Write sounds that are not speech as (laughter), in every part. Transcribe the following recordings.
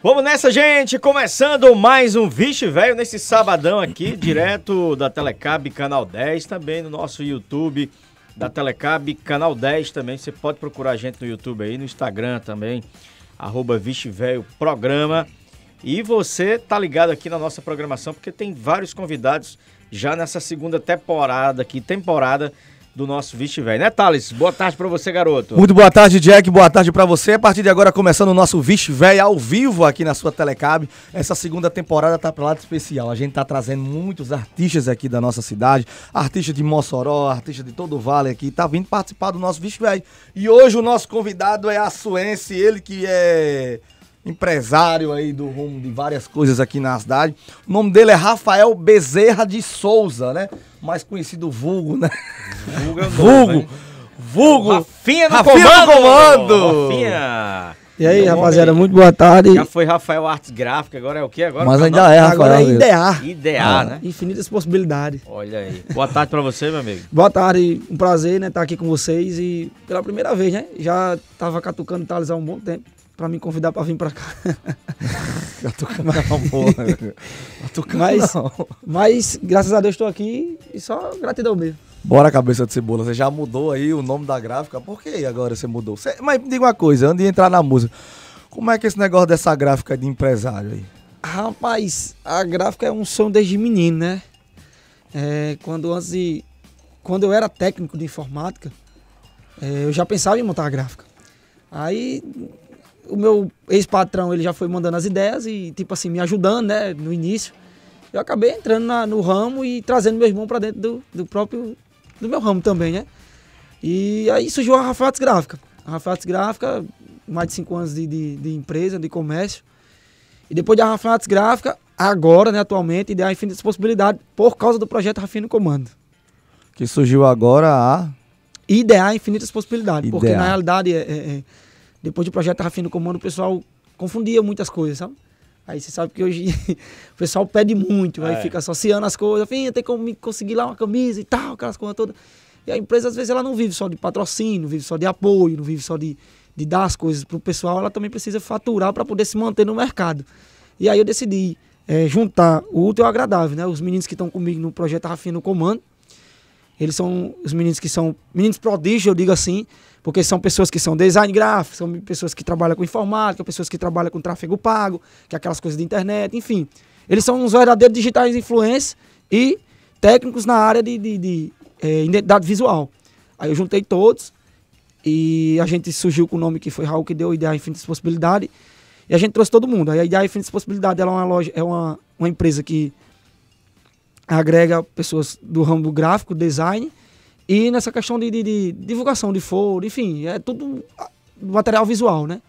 Vamos nessa, gente! Começando mais um Vixe Velho nesse sabadão aqui, direto da Telecab Canal 10, também no nosso YouTube da Telecab Canal 10 também. Você pode procurar a gente no YouTube aí, no Instagram também, arroba Vixe Velho Programa. E você tá ligado aqui na nossa programação, porque tem vários convidados já nessa segunda temporada aqui, temporada do nosso Vixe Velho, né, Thales? Boa tarde para você, garoto. Muito boa tarde, Jack. Boa tarde para você. A partir de agora, começando o nosso Vixe Velho ao vivo aqui na sua Telecab. Essa segunda temporada tá para lado especial. A gente tá trazendo muitos artistas aqui da nossa cidade, artista de Mossoró, artista de todo o vale aqui, tá vindo participar do nosso Vixe Velho. E hoje o nosso convidado é a Suense, ele que é empresário aí do rumo de várias coisas aqui na cidade. O nome dele é Rafael Bezerra de Souza, né? Mais conhecido vulgo, né? Vulgo. É (laughs) vulgo. Né? vulgo. Rafinha no Rafinha comando. comando. Rafinha. E aí, Meu rapaziada, nome... muito boa tarde. Já foi Rafael Artes Gráfica, agora é o quê? Agora Mas ainda não... É, é, Rafael. Agora é idear. IDA, ah, né? Infinitas possibilidades. Olha aí. Boa tarde pra você, meu amigo. Boa tarde, um prazer, né, estar aqui com vocês e pela primeira vez, né? Já tava catucando Thales há um bom tempo para me convidar para vir para cá. (laughs) Catucando mas, porra, velho. Catucando mas, mas, graças a Deus, estou aqui e só gratidão mesmo. Bora, cabeça de cebola. Você já mudou aí o nome da gráfica? Por que agora você mudou? Você... Mas diga uma coisa, antes de entrar na música, como é que é esse negócio dessa gráfica de empresário aí? Rapaz, a gráfica é um sonho desde menino, né? É, quando, antes de... quando eu era técnico de informática, é, eu já pensava em montar a gráfica. Aí o meu ex-patrão, ele já foi mandando as ideias e, tipo assim, me ajudando, né, no início. Eu acabei entrando na, no ramo e trazendo meu irmão para dentro do, do próprio, do meu ramo também, né? E aí surgiu a Rafaates Gráfica. A Gráfica, mais de cinco anos de, de, de empresa, de comércio. E depois da Rafaates Gráfica, agora, né, atualmente, ideia infinitas possibilidades por causa do projeto no Comando. Que surgiu agora a... Idear infinitas possibilidades, porque na realidade é, é, é depois do projeto Rafinha no comando, o pessoal confundia muitas coisas, sabe? Aí você sabe que hoje (laughs) o pessoal pede muito, aí é. fica associando as coisas, enfim, tem como conseguir lá uma camisa e tal, aquelas coisas todas. E a empresa, às vezes, ela não vive só de patrocínio, não vive só de apoio, não vive só de, de dar as coisas para o pessoal, ela também precisa faturar para poder se manter no mercado. E aí eu decidi é, juntar o útil ao agradável, né? Os meninos que estão comigo no projeto Rafinha no Comando, eles são os meninos que são meninos prodígio, eu digo assim, porque são pessoas que são design gráfico, são pessoas que trabalham com informática, pessoas que trabalham com tráfego pago, que é aquelas coisas de internet, enfim. Eles são uns verdadeiros digitais influencers e técnicos na área de, de, de é, identidade visual. Aí eu juntei todos e a gente surgiu com o nome que foi Raul que deu a ideia Infinitas Possibilidade e a gente trouxe todo mundo. Aí a ideia Infinitas Possibilidade é uma loja, é uma, uma empresa que agrega pessoas do ramo do gráfico, design e nessa questão de, de, de divulgação de foro, enfim, é tudo ah, material visual, né?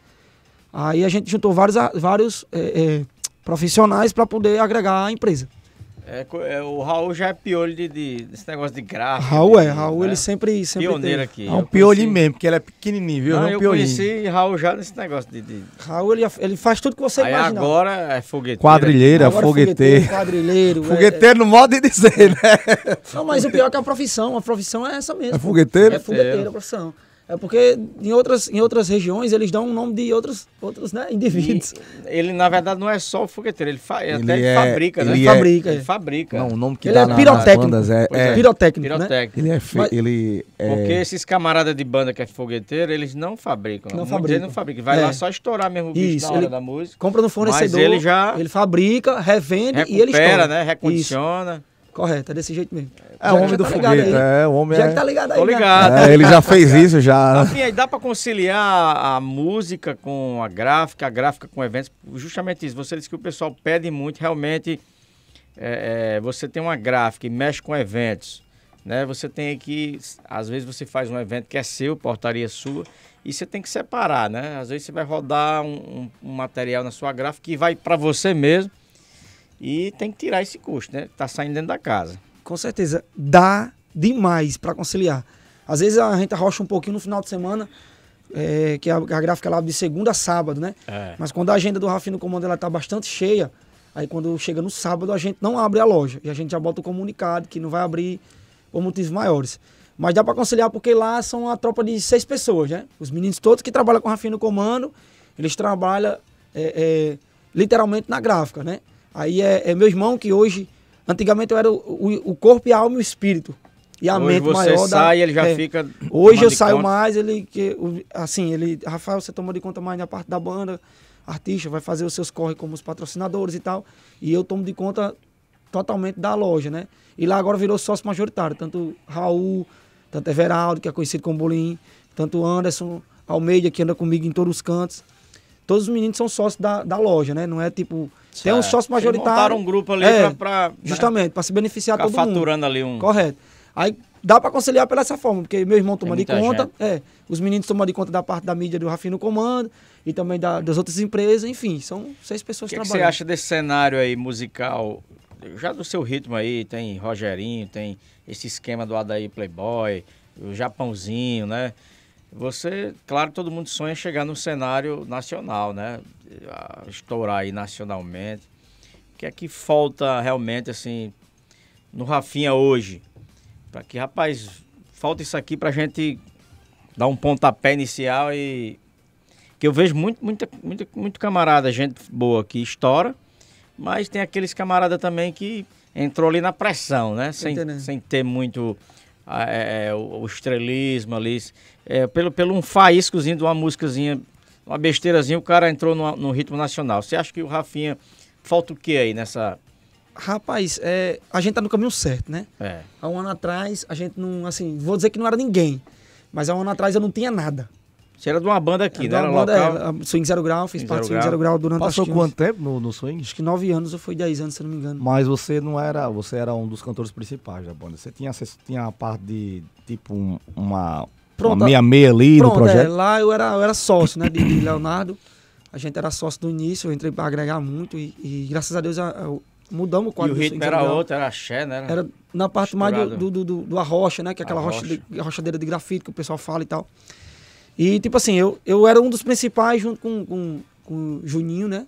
Aí a gente juntou vários, vários é, é, profissionais para poder agregar a empresa. É, é, o Raul já é piolho de, de, desse negócio de gráfico. Raul é, né? Raul ele sempre, sempre Pioneiro teve. aqui. É um piolho mesmo, porque ele é pequenininho, viu? Não, é um eu piolinho. conheci Raul já nesse negócio de... de... Raul, ele, ele, faz tudo que você Aí imagina. agora é fogueteiro. Quadrilheira, é agora é fogueteiro. Quadrilheiro. É. fogueteiro é, no modo de dizer, né? Não, mas o pior é que a profissão, a profissão é essa mesmo. É fogueteiro? É fogueteiro, a profissão. É porque em outras, em outras regiões eles dão o nome de outros, outros né, indivíduos. E ele, na verdade, não é só o fogueteiro, ele, fa é ele até né? é, fabrica, ele né? Ele fabrica. É, ele fabrica. Não, o nome que ele dá é pirotécnico. Nas é-, é, é, pirotécnico. Né? pirotécnico. Né? Ele é. Fe... Mas, ele é... Porque esses camaradas de banda que é fogueteiro, eles não fabricam. Não, né? não fabricam. não fabricam. Vai é. lá só estourar mesmo o bicho Isso, na hora da música. Compra no fornecedor. Mas ele já. Ele fabrica, revende recupera, e ele estoura. né? Recondiciona. Isso. Correto, é desse jeito mesmo. É o homem do tá foguete, né? é o homem. Já é... que tá ligado aí. Tô né? ligado. Né? É, ele já fez (laughs) isso já. Enfim, aí dá para conciliar a música com a gráfica, a gráfica com eventos. Justamente isso. Você disse que o pessoal pede muito, realmente. É, é, você tem uma gráfica e mexe com eventos, né? Você tem que, às vezes você faz um evento que é seu, portaria sua, e você tem que separar, né? Às vezes você vai rodar um, um material na sua gráfica que vai para você mesmo e tem que tirar esse custo, né? Tá saindo dentro da casa. Com certeza. Dá demais para conciliar. Às vezes a gente arrocha um pouquinho no final de semana, é, que a, a, gráfica lá é de segunda a sábado, né? É. Mas quando a agenda do Rafinha no comando ela tá bastante cheia, aí quando chega no sábado a gente não abre a loja. E a gente já bota o comunicado que não vai abrir por motivos maiores. Mas dá para conciliar porque lá são a tropa de seis pessoas, né? Os meninos todos que trabalham com o Rafinha no comando, eles trabalham é, é, literalmente na gráfica, né? Aí é, é meu irmão que hoje, antigamente eu era o, o, corpo e a alma e o espírito. E a hoje mente você maior. Você sai, da, ele já é, fica. Hoje eu saio conta. mais, ele. Que, assim, ele. Rafael, você tomou de conta mais na parte da banda, artista, vai fazer os seus corre como os patrocinadores e tal. E eu tomo de conta totalmente da loja, né? E lá agora virou sócio majoritário, tanto Raul, tanto Everaldo, que é conhecido como Bolim, tanto Anderson Almeida, que anda comigo em todos os cantos. Todos os meninos são sócios da, da loja, né? Não é tipo Certo. Tem um sócio majoritário. Eles montaram um grupo ali é, para. Né? Justamente, né? para se beneficiar todo faturando mundo. faturando ali um. Correto. Aí dá para conciliar pela essa forma, porque meu irmão toma de conta, gente. é, os meninos tomam de conta da parte da mídia do Rafinho no comando e também da, das outras empresas, enfim, são seis pessoas é que trabalhando. O que você acha desse cenário aí musical? Já do seu ritmo aí, tem Rogerinho, tem esse esquema do Adair Playboy, o Japãozinho, né? Você, claro, todo mundo sonha chegar no cenário nacional, né? Estourar aí nacionalmente. O que é que falta realmente, assim, no Rafinha hoje? Para que, rapaz, falta isso aqui para a gente dar um pontapé inicial e. Que eu vejo muito, muita, muito, muito camarada, gente boa que estoura, mas tem aqueles camarada também que entrou ali na pressão, né? Sem, sem ter muito é, é, o, o, estrelismo ali, é, pelo, pelo um faíscozinho de uma músicazinha, uma besteirazinha, o cara entrou no, no ritmo nacional. Você acha que o Rafinha falta o que aí nessa. Rapaz, é, a gente tá no caminho certo, né? É. Há um ano atrás, a gente não, assim, vou dizer que não era ninguém, mas há um ano atrás eu não tinha nada. Você era de uma banda aqui, é, né? Era banda, local... é, swing Zero Grau, fiz parte do Swing Zero Grau durante Passou quanto tempo no, no swing? Acho que nove anos ou foi dez anos, se não me engano. Mas você não era, você era um dos cantores principais da banda. Você tinha, você tinha a parte de, tipo, uma, pronto, uma meia-meia ali pronto, no é, projeto? É, lá eu era, eu era sócio, né, de, de, Leonardo. A gente era sócio do início, eu entrei para agregar muito e, e, graças a Deus eu, eu, mudamos o quadro. E o ritmo era outro, era axé, né? Era, era na parte Misturado. mais do, do, do, do, arrocha, né? Que é aquela rocha. rocha de, rochadeira de grafite que o pessoal fala e tal. E, tipo assim, eu, eu era um dos principais junto com, com, com Juninho, né?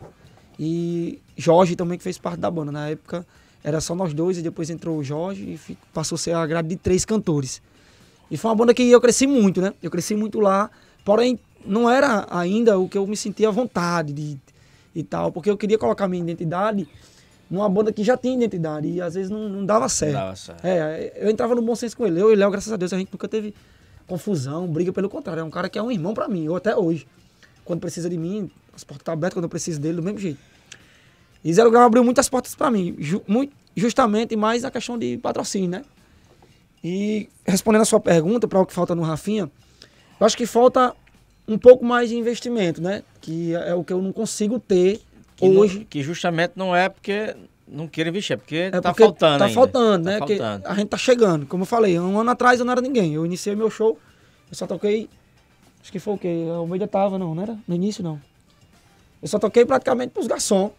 E Jorge também, que fez parte da banda. Na época era só nós dois, e depois entrou o Jorge e passou a ser a grade de três cantores. E foi uma banda que eu cresci muito, né? Eu cresci muito lá, porém não era ainda o que eu me sentia à vontade de, e tal, porque eu queria colocar minha identidade numa banda que já tinha identidade e às vezes não, não dava certo. dava certo. É, eu entrava no bom senso com ele. Eu e Léo, graças a Deus, a gente nunca teve confusão, briga, pelo contrário. É um cara que é um irmão para mim, ou até hoje. Quando precisa de mim, as portas estão tá abertas, quando eu preciso dele, do mesmo jeito. E Zero Grau abriu muitas portas para mim, ju muito, justamente mais a questão de patrocínio, né? E respondendo a sua pergunta, para o que falta no Rafinha, eu acho que falta um pouco mais de investimento, né? Que é, é o que eu não consigo ter que hoje. Não, que justamente não é porque não queira investir, é porque é tá faltando. Tá ainda. faltando, tá né? Tá faltando. a gente tá chegando. Como eu falei, um ano atrás eu não era ninguém. Eu iniciei meu show, eu só toquei. Acho que foi o quê? O meio tava, não, não era? No início, não. Eu só toquei praticamente pros garçons.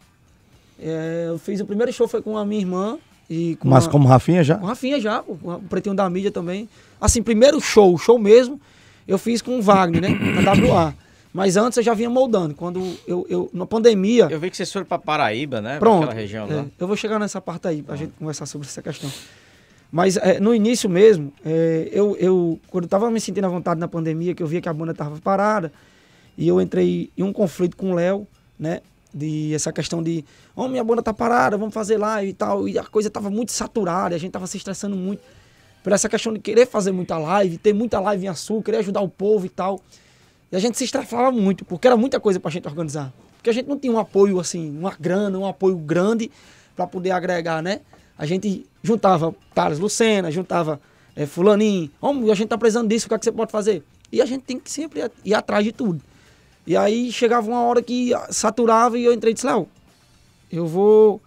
É, eu fiz o primeiro show foi com a minha irmã. E com Mas como Rafinha já? Com Rafinha já, o Pretinho da Mídia também. Assim, primeiro show, show mesmo, eu fiz com o Wagner, né? Na WA. Mas antes eu já vinha moldando. Quando eu, eu na pandemia. Eu vi que vocês foram para Paraíba, né? Pronto. Aquela região é, lá. eu vou chegar nessa parte aí para a gente conversar sobre essa questão. Mas é, no início mesmo, é, eu, eu, quando estava me sentindo à vontade na pandemia, que eu via que a banda estava parada, e eu entrei em um conflito com o Léo, né? De essa questão de, oh, minha banda tá parada, vamos fazer live e tal. E a coisa estava muito saturada, a gente estava se estressando muito. Por essa questão de querer fazer muita live, ter muita live em açúcar, querer ajudar o povo e tal. E a gente se estrafava muito, porque era muita coisa para a gente organizar. Porque a gente não tinha um apoio assim, uma grana, um apoio grande para poder agregar, né? A gente juntava Thales Lucena, juntava é, eh, Fulaninho. Homem, a gente tá precisando disso, o que, é que você pode fazer? E a gente tem que sempre ir atrás de tudo. E aí chegava uma hora que saturava e eu entrei e disse, Léo, eu vou,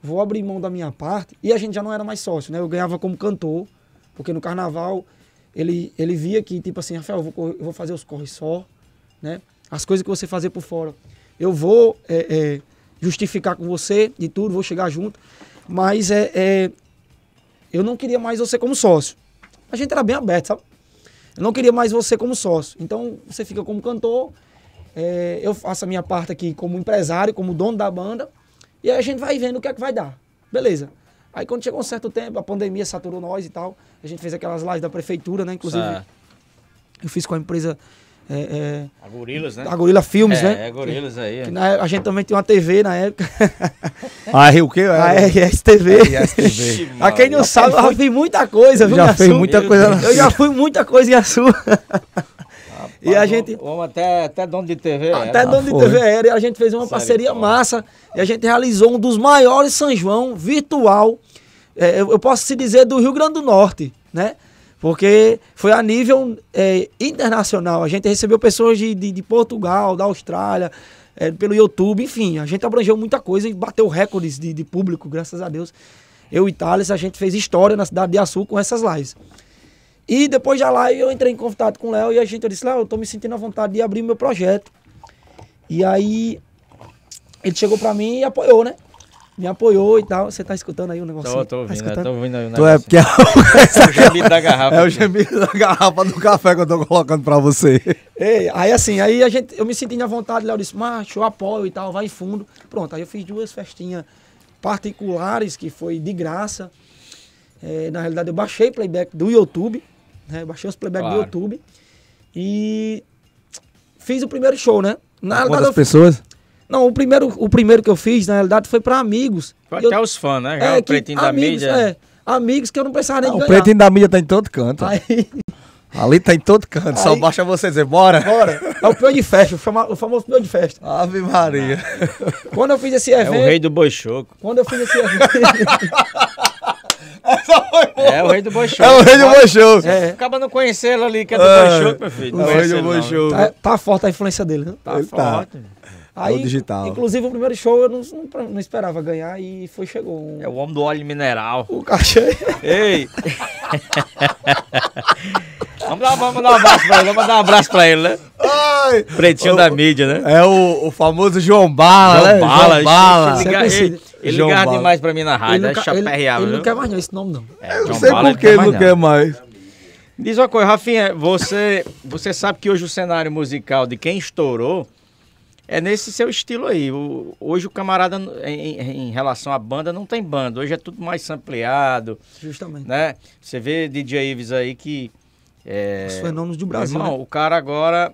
vou abrir mão da minha parte. E a gente já não era mais sócio, né? Eu ganhava como cantor, porque no carnaval ele, ele via que, tipo assim, Rafael, eu vou, correr, eu vou fazer os corres só, né? As coisas que você fazer por fora. Eu vou é, é, justificar com você de tudo, vou chegar junto. Mas é, é, eu não queria mais você como sócio. A gente era bem aberto, sabe? Eu não queria mais você como sócio. Então, você fica como cantor, é, eu faço a minha parte aqui como empresário, como dono da banda, e aí a gente vai vendo o que é que vai dar. Beleza. Aí quando chegou um certo tempo, a pandemia saturou nós e tal. A gente fez aquelas lives da prefeitura, né? Inclusive, eu fiz com a empresa. É, é, a Gorilas, né? A Gorila Filmes, é, né? É, Gorilas aí. É. Na, a gente também tinha uma TV na época. (laughs) a o que? A RSTV. a (laughs) quem não sabe, eu já fiz muita coisa, viu, Já fez muita coisa na Eu já fui muita coisa em Açu. (laughs) E a gente. Vamos até, até dono de TV era. Até dono de TV era. E a gente fez uma parceria massa. E a gente realizou um dos maiores São João virtual. É, eu, posso se dizer do Rio Grande do Norte, né? Porque foi a nível é, internacional. A gente recebeu pessoas de, de Portugal, da Austrália. É, pelo YouTube, enfim, a gente abrangeu muita coisa e bateu recordes de, de público, graças a Deus. Eu e Thales, a gente fez história na cidade de Açu com essas lives. E depois da live eu entrei em contato com o Léo e a gente eu disse, Léo, eu tô me sentindo à vontade de abrir meu projeto. E aí ele chegou pra mim e apoiou, né? Me apoiou e tal. Você tá escutando aí o negócio? Tô, tô ouvindo, tá tô ouvindo aí o negócio. é, porque é o, (laughs) é o gemido da garrafa. É o gemido da garrafa do café que eu tô colocando pra você. Ei, aí assim, aí a gente, eu me sentindo à vontade, Léo disse, macho, eu apoio e tal, vai fundo. Pronto, aí eu fiz duas festinhas particulares que foi de graça. É, na realidade, eu baixei playback do YouTube né? Baixei os playback claro. do YouTube e fiz o primeiro show, né? Na Quantas eu... pessoas? Não, o primeiro, o primeiro que eu fiz, na realidade, foi para amigos. Foi até eu... os fãs, né? é, o Pretinho que, da amigos, Mídia. É, amigos que eu não pensava nem não, O Pretinho da Mídia tá em todo canto. Aí... (laughs) Ali tá em todo canto, Aí... só baixa você dizer, bora. Bora. É o pior de festa, o, famoso pior de festa. Ave Maria. Quando eu fiz esse evento... É o rei do choco. Quando eu fiz esse evento... (laughs) É o rei do boi show. É o rei do boi show. É. Acaba não conhecendo ali, que é do é. boi show, meu filho. Não é o rei do boi show. Tá, tá, forte a influência dele, né? Tá Ele tá. forte. Tá. Aí, é o digital. Inclusive, o primeiro show eu não, não, não, esperava ganhar e foi, chegou. É o homem do óleo mineral. O cachê. Ei! (laughs) vamos, dar, vamos dar um abraço pra ele, vamos dar um abraço pra ele, né? Ai, Pretinho o, da mídia, né? É o, o famoso João Bala, João né? Bala, João Bala. João Bala. Ele João ligava Bala. demais pra mim na rádio, ele, nunca, ele, ele não quer mais não, esse nome não. É, eu João sei por é que ele não, não quer mais. Diz uma coisa, Rafinha, você, você sabe que hoje o cenário musical de quem estourou é nesse seu estilo aí. O, hoje o camarada, em, em, relação à banda, não tem banda. Hoje é tudo mais ampliado. Justamente. Né? Você vê DJ Ives aí que... É, Os fenômenos do Brasil, irmão, né? o cara agora...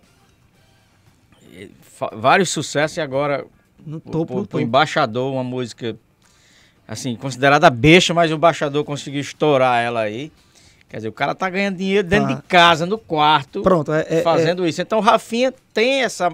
É, vários sucessos e agora no topo. do pro, embaixador, uma música assim, considerada besta, mas o embaixador conseguiu estourar ela aí. Quer dizer, o cara tá ganhando dinheiro tá. dentro de casa, no quarto, Pronto, é, é, é. fazendo é... isso. Então, o Rafinha tem essa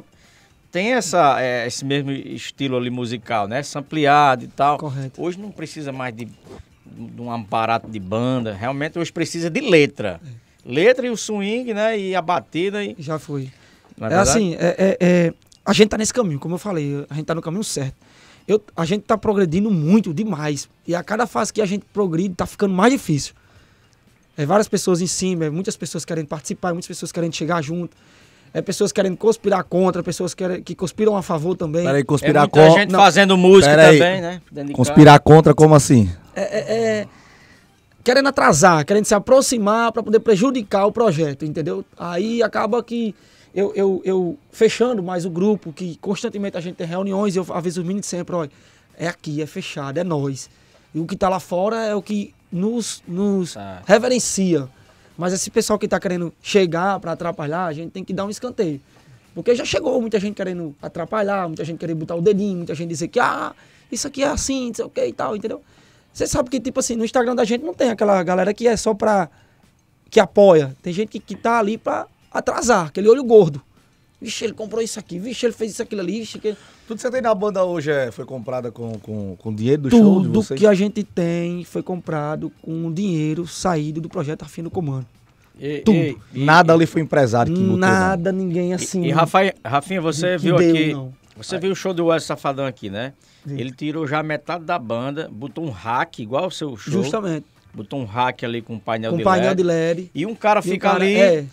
tem essa, é, esse mesmo estilo ali musical, né? Sampleado e tal. Correto. Hoje não precisa mais de, de um aparato de banda. Realmente hoje precisa de letra. Letra e o swing, né? E a batida. E... Já foi. É, assim, é, a gente está nesse caminho, como eu falei, a gente está no caminho certo. Eu, a gente está progredindo muito, demais. E a cada fase que a gente progride, está ficando mais difícil. É várias pessoas em cima, é muitas pessoas querendo participar, muitas pessoas querendo chegar junto. É pessoas querendo conspirar contra, pessoas que conspiram a favor também. Peraí, conspirar é contra. gente Não. fazendo música também, né? Conspirar contra, como assim? É, é, é, Querendo atrasar, querendo se aproximar para poder prejudicar o projeto, entendeu? Aí acaba que eu, eu, eu fechando mais o grupo, que constantemente a gente tem reuniões, eu aviso os meninos sempre, olha, é aqui, é fechado, é nós. E o que está lá fora é o que nos, nos tá. reverencia. Mas esse pessoal que está querendo chegar para atrapalhar, a gente tem que dar um escanteio. Porque já chegou muita gente querendo atrapalhar, muita gente querendo botar o dedinho, muita gente dizer que, ah, isso aqui é assim, não sei o que e tal, entendeu? Você sabe que, tipo assim, no Instagram da gente não tem aquela galera que é só pra. que apoia. Tem gente que, que tá ali pra atrasar, aquele olho gordo. Vixe, ele comprou isso aqui, vixe, ele fez isso aquilo ali, vixe. que Tudo que você tem na banda hoje é, foi comprado com, com, com dinheiro do Tudo show vocês? Tudo que a gente tem foi comprado com dinheiro saído do projeto do Comando. E, Tudo. E, e, nada ali foi empresário que Nada, não. ninguém assim. E, Rafael, Rafinha, você viu deu, aqui... Não. Você viu o show do Wesley Safadão aqui, né? Sim. Ele tirou já metade da banda, botou um hack igual o seu show. Justamente. Botou um hack ali com um painel com de painel LED. de LED. E um cara e fica um cara, ali... É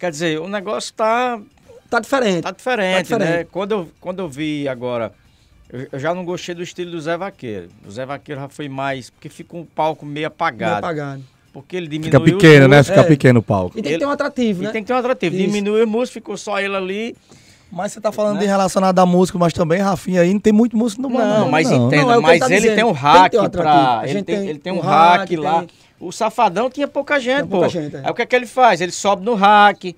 Quer dizer, o negócio tá. Tá diferente. Tá diferente, tá diferente. né? Quando eu, quando eu vi agora. Eu já não gostei do estilo do Zé Vaqueiro. O Zé Vaqueiro já foi mais. Porque fica um palco meio apagado. Meio apagado. Porque ele diminuiu. Fica pequeno, né? Fica é. pequeno o palco. E tem que ter um atrativo, ele, né? tem que ter um atrativo. Diminuiu o músico, ficou só ele ali. Mas você tá falando né? de relacionado à música, mas também, Rafinha, aí não tem muito músico no bar. Não, não, mas não. entenda, não, é mas tá ele dizendo. tem um hack tem pra. Ele tem, ele tem um, um hack, hack lá. Tem... O Safadão tinha pouca gente, tinha pouca gente é. Aí o que é que ele faz? Ele sobe no rack,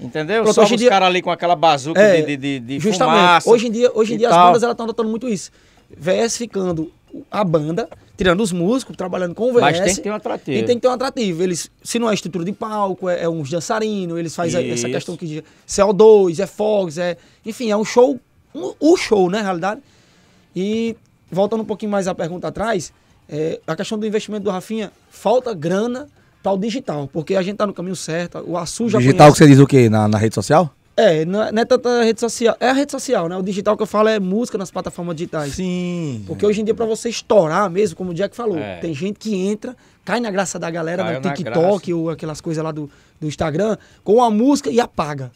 entendeu? Pronto, sobe os dia... caras ali com aquela bazuca é, de, de, de justamente. fumaça. Hoje em dia, hoje em dia as bandas estão adotando muito isso. VS ficando a banda, tirando os músicos, trabalhando com o VS. Mas tem que ter um atrativo. E tem que ter um atrativo. Eles, se não é estrutura de palco, é, é uns dançarinos, eles fazem essa questão que de CO2, é Fogs, é. Enfim, é um show, um, o show, né, na realidade. E voltando um pouquinho mais à pergunta atrás, é, a questão do investimento do Rafinha, falta grana para o digital, porque a gente está no caminho certo, o Açu já Digital conhece. que você diz o quê? Na, na rede social? É, é, não é, tanta rede social. É a rede social, né? O digital que eu falo é música nas plataformas digitais. Sim. Porque hoje em dia, para você estourar mesmo, como o Jack falou, é. tem gente que entra, cai na graça da galera do TikTok ou aquelas coisas lá do, do Instagram, com a música e apaga.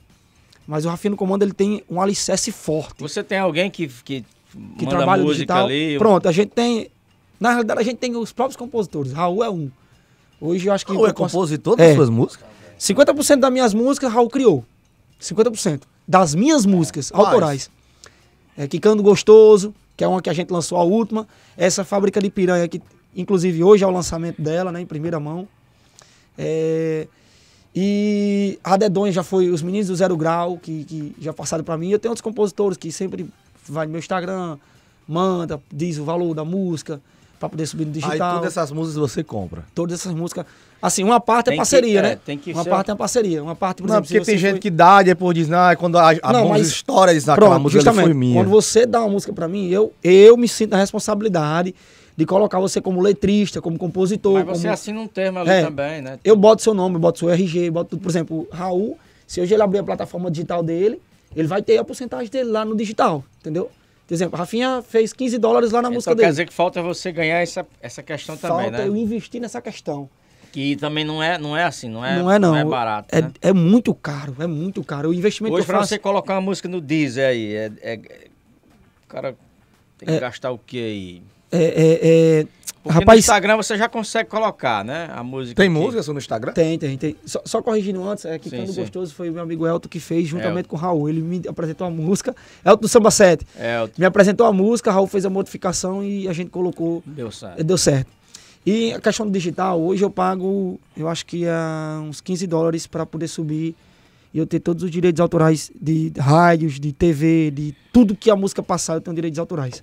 Mas o Rafinha no Comando, ele tem um alicerce forte. Você tem alguém que, que, que trabalha música digital? ali? Pronto, a gente tem na realidade, a gente tem os próprios compositores. Raul é um. Hoje eu acho que. Raul é compositor das é. suas músicas? 50% das minhas músicas, Raul criou. 50%. Das minhas é. músicas, é. autorais. É, Quicando Gostoso, que é uma que a gente lançou a última. Essa fábrica de piranha, que inclusive hoje é o lançamento dela, né, em primeira mão. É, e a Dedonha já foi os meninos do Zero Grau, que, que já passaram para mim. Eu tenho outros compositores que sempre vai no meu Instagram, manda, diz o valor da música para poder subir no digital. Aí todas essas músicas você compra? Todas essas músicas. Assim, uma parte é tem é parceria, que, né? É, tem que uma ser... parte é parceria. Uma parte, por não, exemplo, porque tem gente que dá e depois diz, não, ah, é quando a, a não, ah, música mas... estoura, diz, aquela música foi minha. Quando você dá uma música para mim, eu, eu me sinto na responsabilidade de colocar você como letrista, como compositor. Mas você como... assina um termo ali é, também, né? Eu boto seu nome, boto seu RG, boto tudo. Por exemplo, Raul, se hoje ele abrir a plataforma digital dele, ele vai ter a porcentagem dele lá no digital, entendeu? Por exemplo, Rafinha fez 15 dólares lá na então, música dele. quer dizer que falta você ganhar essa, essa questão falta também, né? Falta eu investir nessa questão. Que também não é, não é assim, não é, não é, não. não é barato. É, né? é muito caro, é muito caro. O investimento Hoje, que faço... você colocar uma música no Deezer aí, é, é, o cara tem que é. gastar o quê aí? É, é, é... Rapaz, no Instagram você já consegue colocar, né? A música. Tem aqui. música só no Instagram? Tem, tem, tem. Só, só corrigindo antes, é que sim, quando sim. gostoso foi o meu amigo Elton que fez juntamente Elton. É. com o Raul. Ele me apresentou a música. Elton do Samba 7. É, Elton. Me apresentou a música, Raul fez a modificação e a gente colocou. Deu certo. Deu certo. E a questão do digital, hoje eu pago, eu acho que é uns 15 dólares para poder subir e eu ter todos os direitos autorais de rádios, de TV, de tudo que a música passar, eu tenho direitos autorais.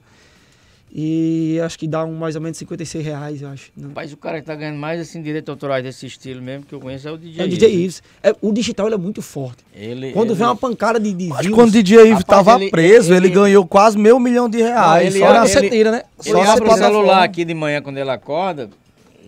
E acho que dá um, mais ou menos 56 reais, eu acho. Né? Mas o cara que tá ganhando mais assim, direito autorais desse estilo mesmo que eu conheço é o DJ. É o DJ né? Ives. É, o digital é muito forte. Ele, quando ele... vem uma pancada de, de views, quando o DJ Ives estava preso, ele, ele, ganhou quase meio milhão de reais. Né? ele, só na ele, né? Só abre o celular aqui de manhã quando ele acorda,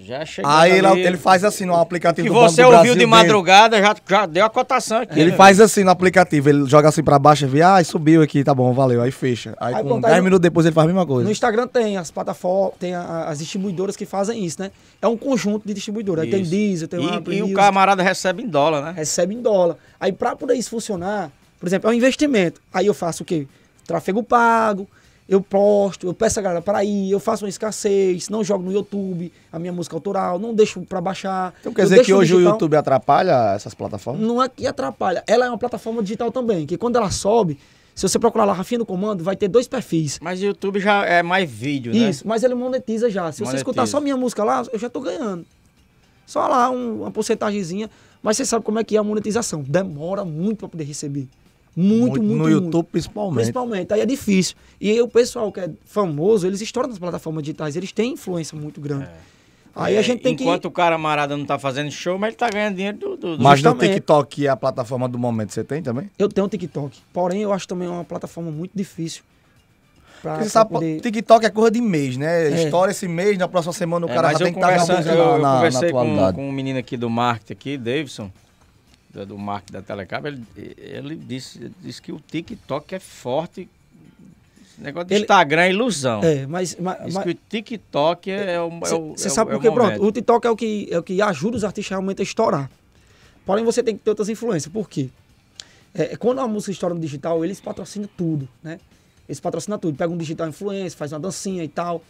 já chegou. Aí ali, ele, faz assim no aplicativo que do você ouviu Brasil, de madrugada, já, já deu a cotação aqui. Ele né? faz assim no aplicativo, ele joga assim pra baixo e vê, ah, subiu aqui, tá bom, valeu. Aí fecha. Aí, aí com 10 minutos depois ele faz a mesma coisa. No Instagram tem as plataformas, tem as distribuidoras que fazem isso, né? É um conjunto de distribuidoras. Aí tem diesel, tem e, uma. E o camarada recebe em dólar, né? Recebe em dólar. Aí pra poder isso funcionar, por exemplo, é um investimento. Aí eu faço o quê? Tráfego pago, eu posto, eu peço a galera para ir, eu faço uma escassez, não jogo no YouTube a minha música é autoral, não deixo para baixar. Então quer dizer que hoje digital. o YouTube atrapalha essas plataformas? Não é que atrapalha, ela é uma plataforma digital também, que quando ela sobe, se você procurar lá Rafinha do Comando, vai ter dois perfis. Mas o YouTube já é mais vídeo, né? Isso, mas ele monetiza já. Se monetiza. você escutar só minha música lá, eu já tô ganhando. Só lá um, uma porcentagemzinha, mas você sabe como é que é a monetização. Demora muito para poder receber. Muito, muito, muito. No muito. YouTube, principalmente. Principalmente. Aí é difícil. E aí, o pessoal que é famoso, eles estouram nas plataformas digitais. Eles têm influência muito grande. É. Aí a é, gente tem enquanto que. Enquanto o cara marada não tá fazendo show, mas ele tá ganhando dinheiro do. do mas justamente. no TikTok é a plataforma do momento, você tem também? Eu tenho o TikTok. Porém, eu acho também uma plataforma muito difícil. Pra, você sabe, poder... TikTok é coisa de mês, né? É. Estoura esse mês, na próxima semana o é, cara já tem que estar tá na, na, na atualidade. Eu conversei com, com um menino aqui do marketing aqui, Davidson da, do marketing da Telecab, ele, ele disse, disse que o TikTok é forte. Esse negócio de ele, Instagram é ilusão. É, mas. mas, mas que o TikTok é, é, o. Você é, é sabe por é quê? É Pronto, o TikTok é o, que, é o que ajuda os artistas realmente a estourar. Porém, você tem que ter outras influências. Por quê? É, quando a música estoura no digital, eles patrocinam tudo, né? Eles patrocinam tudo. Pega um digital influencer, faz uma dancinha e tal.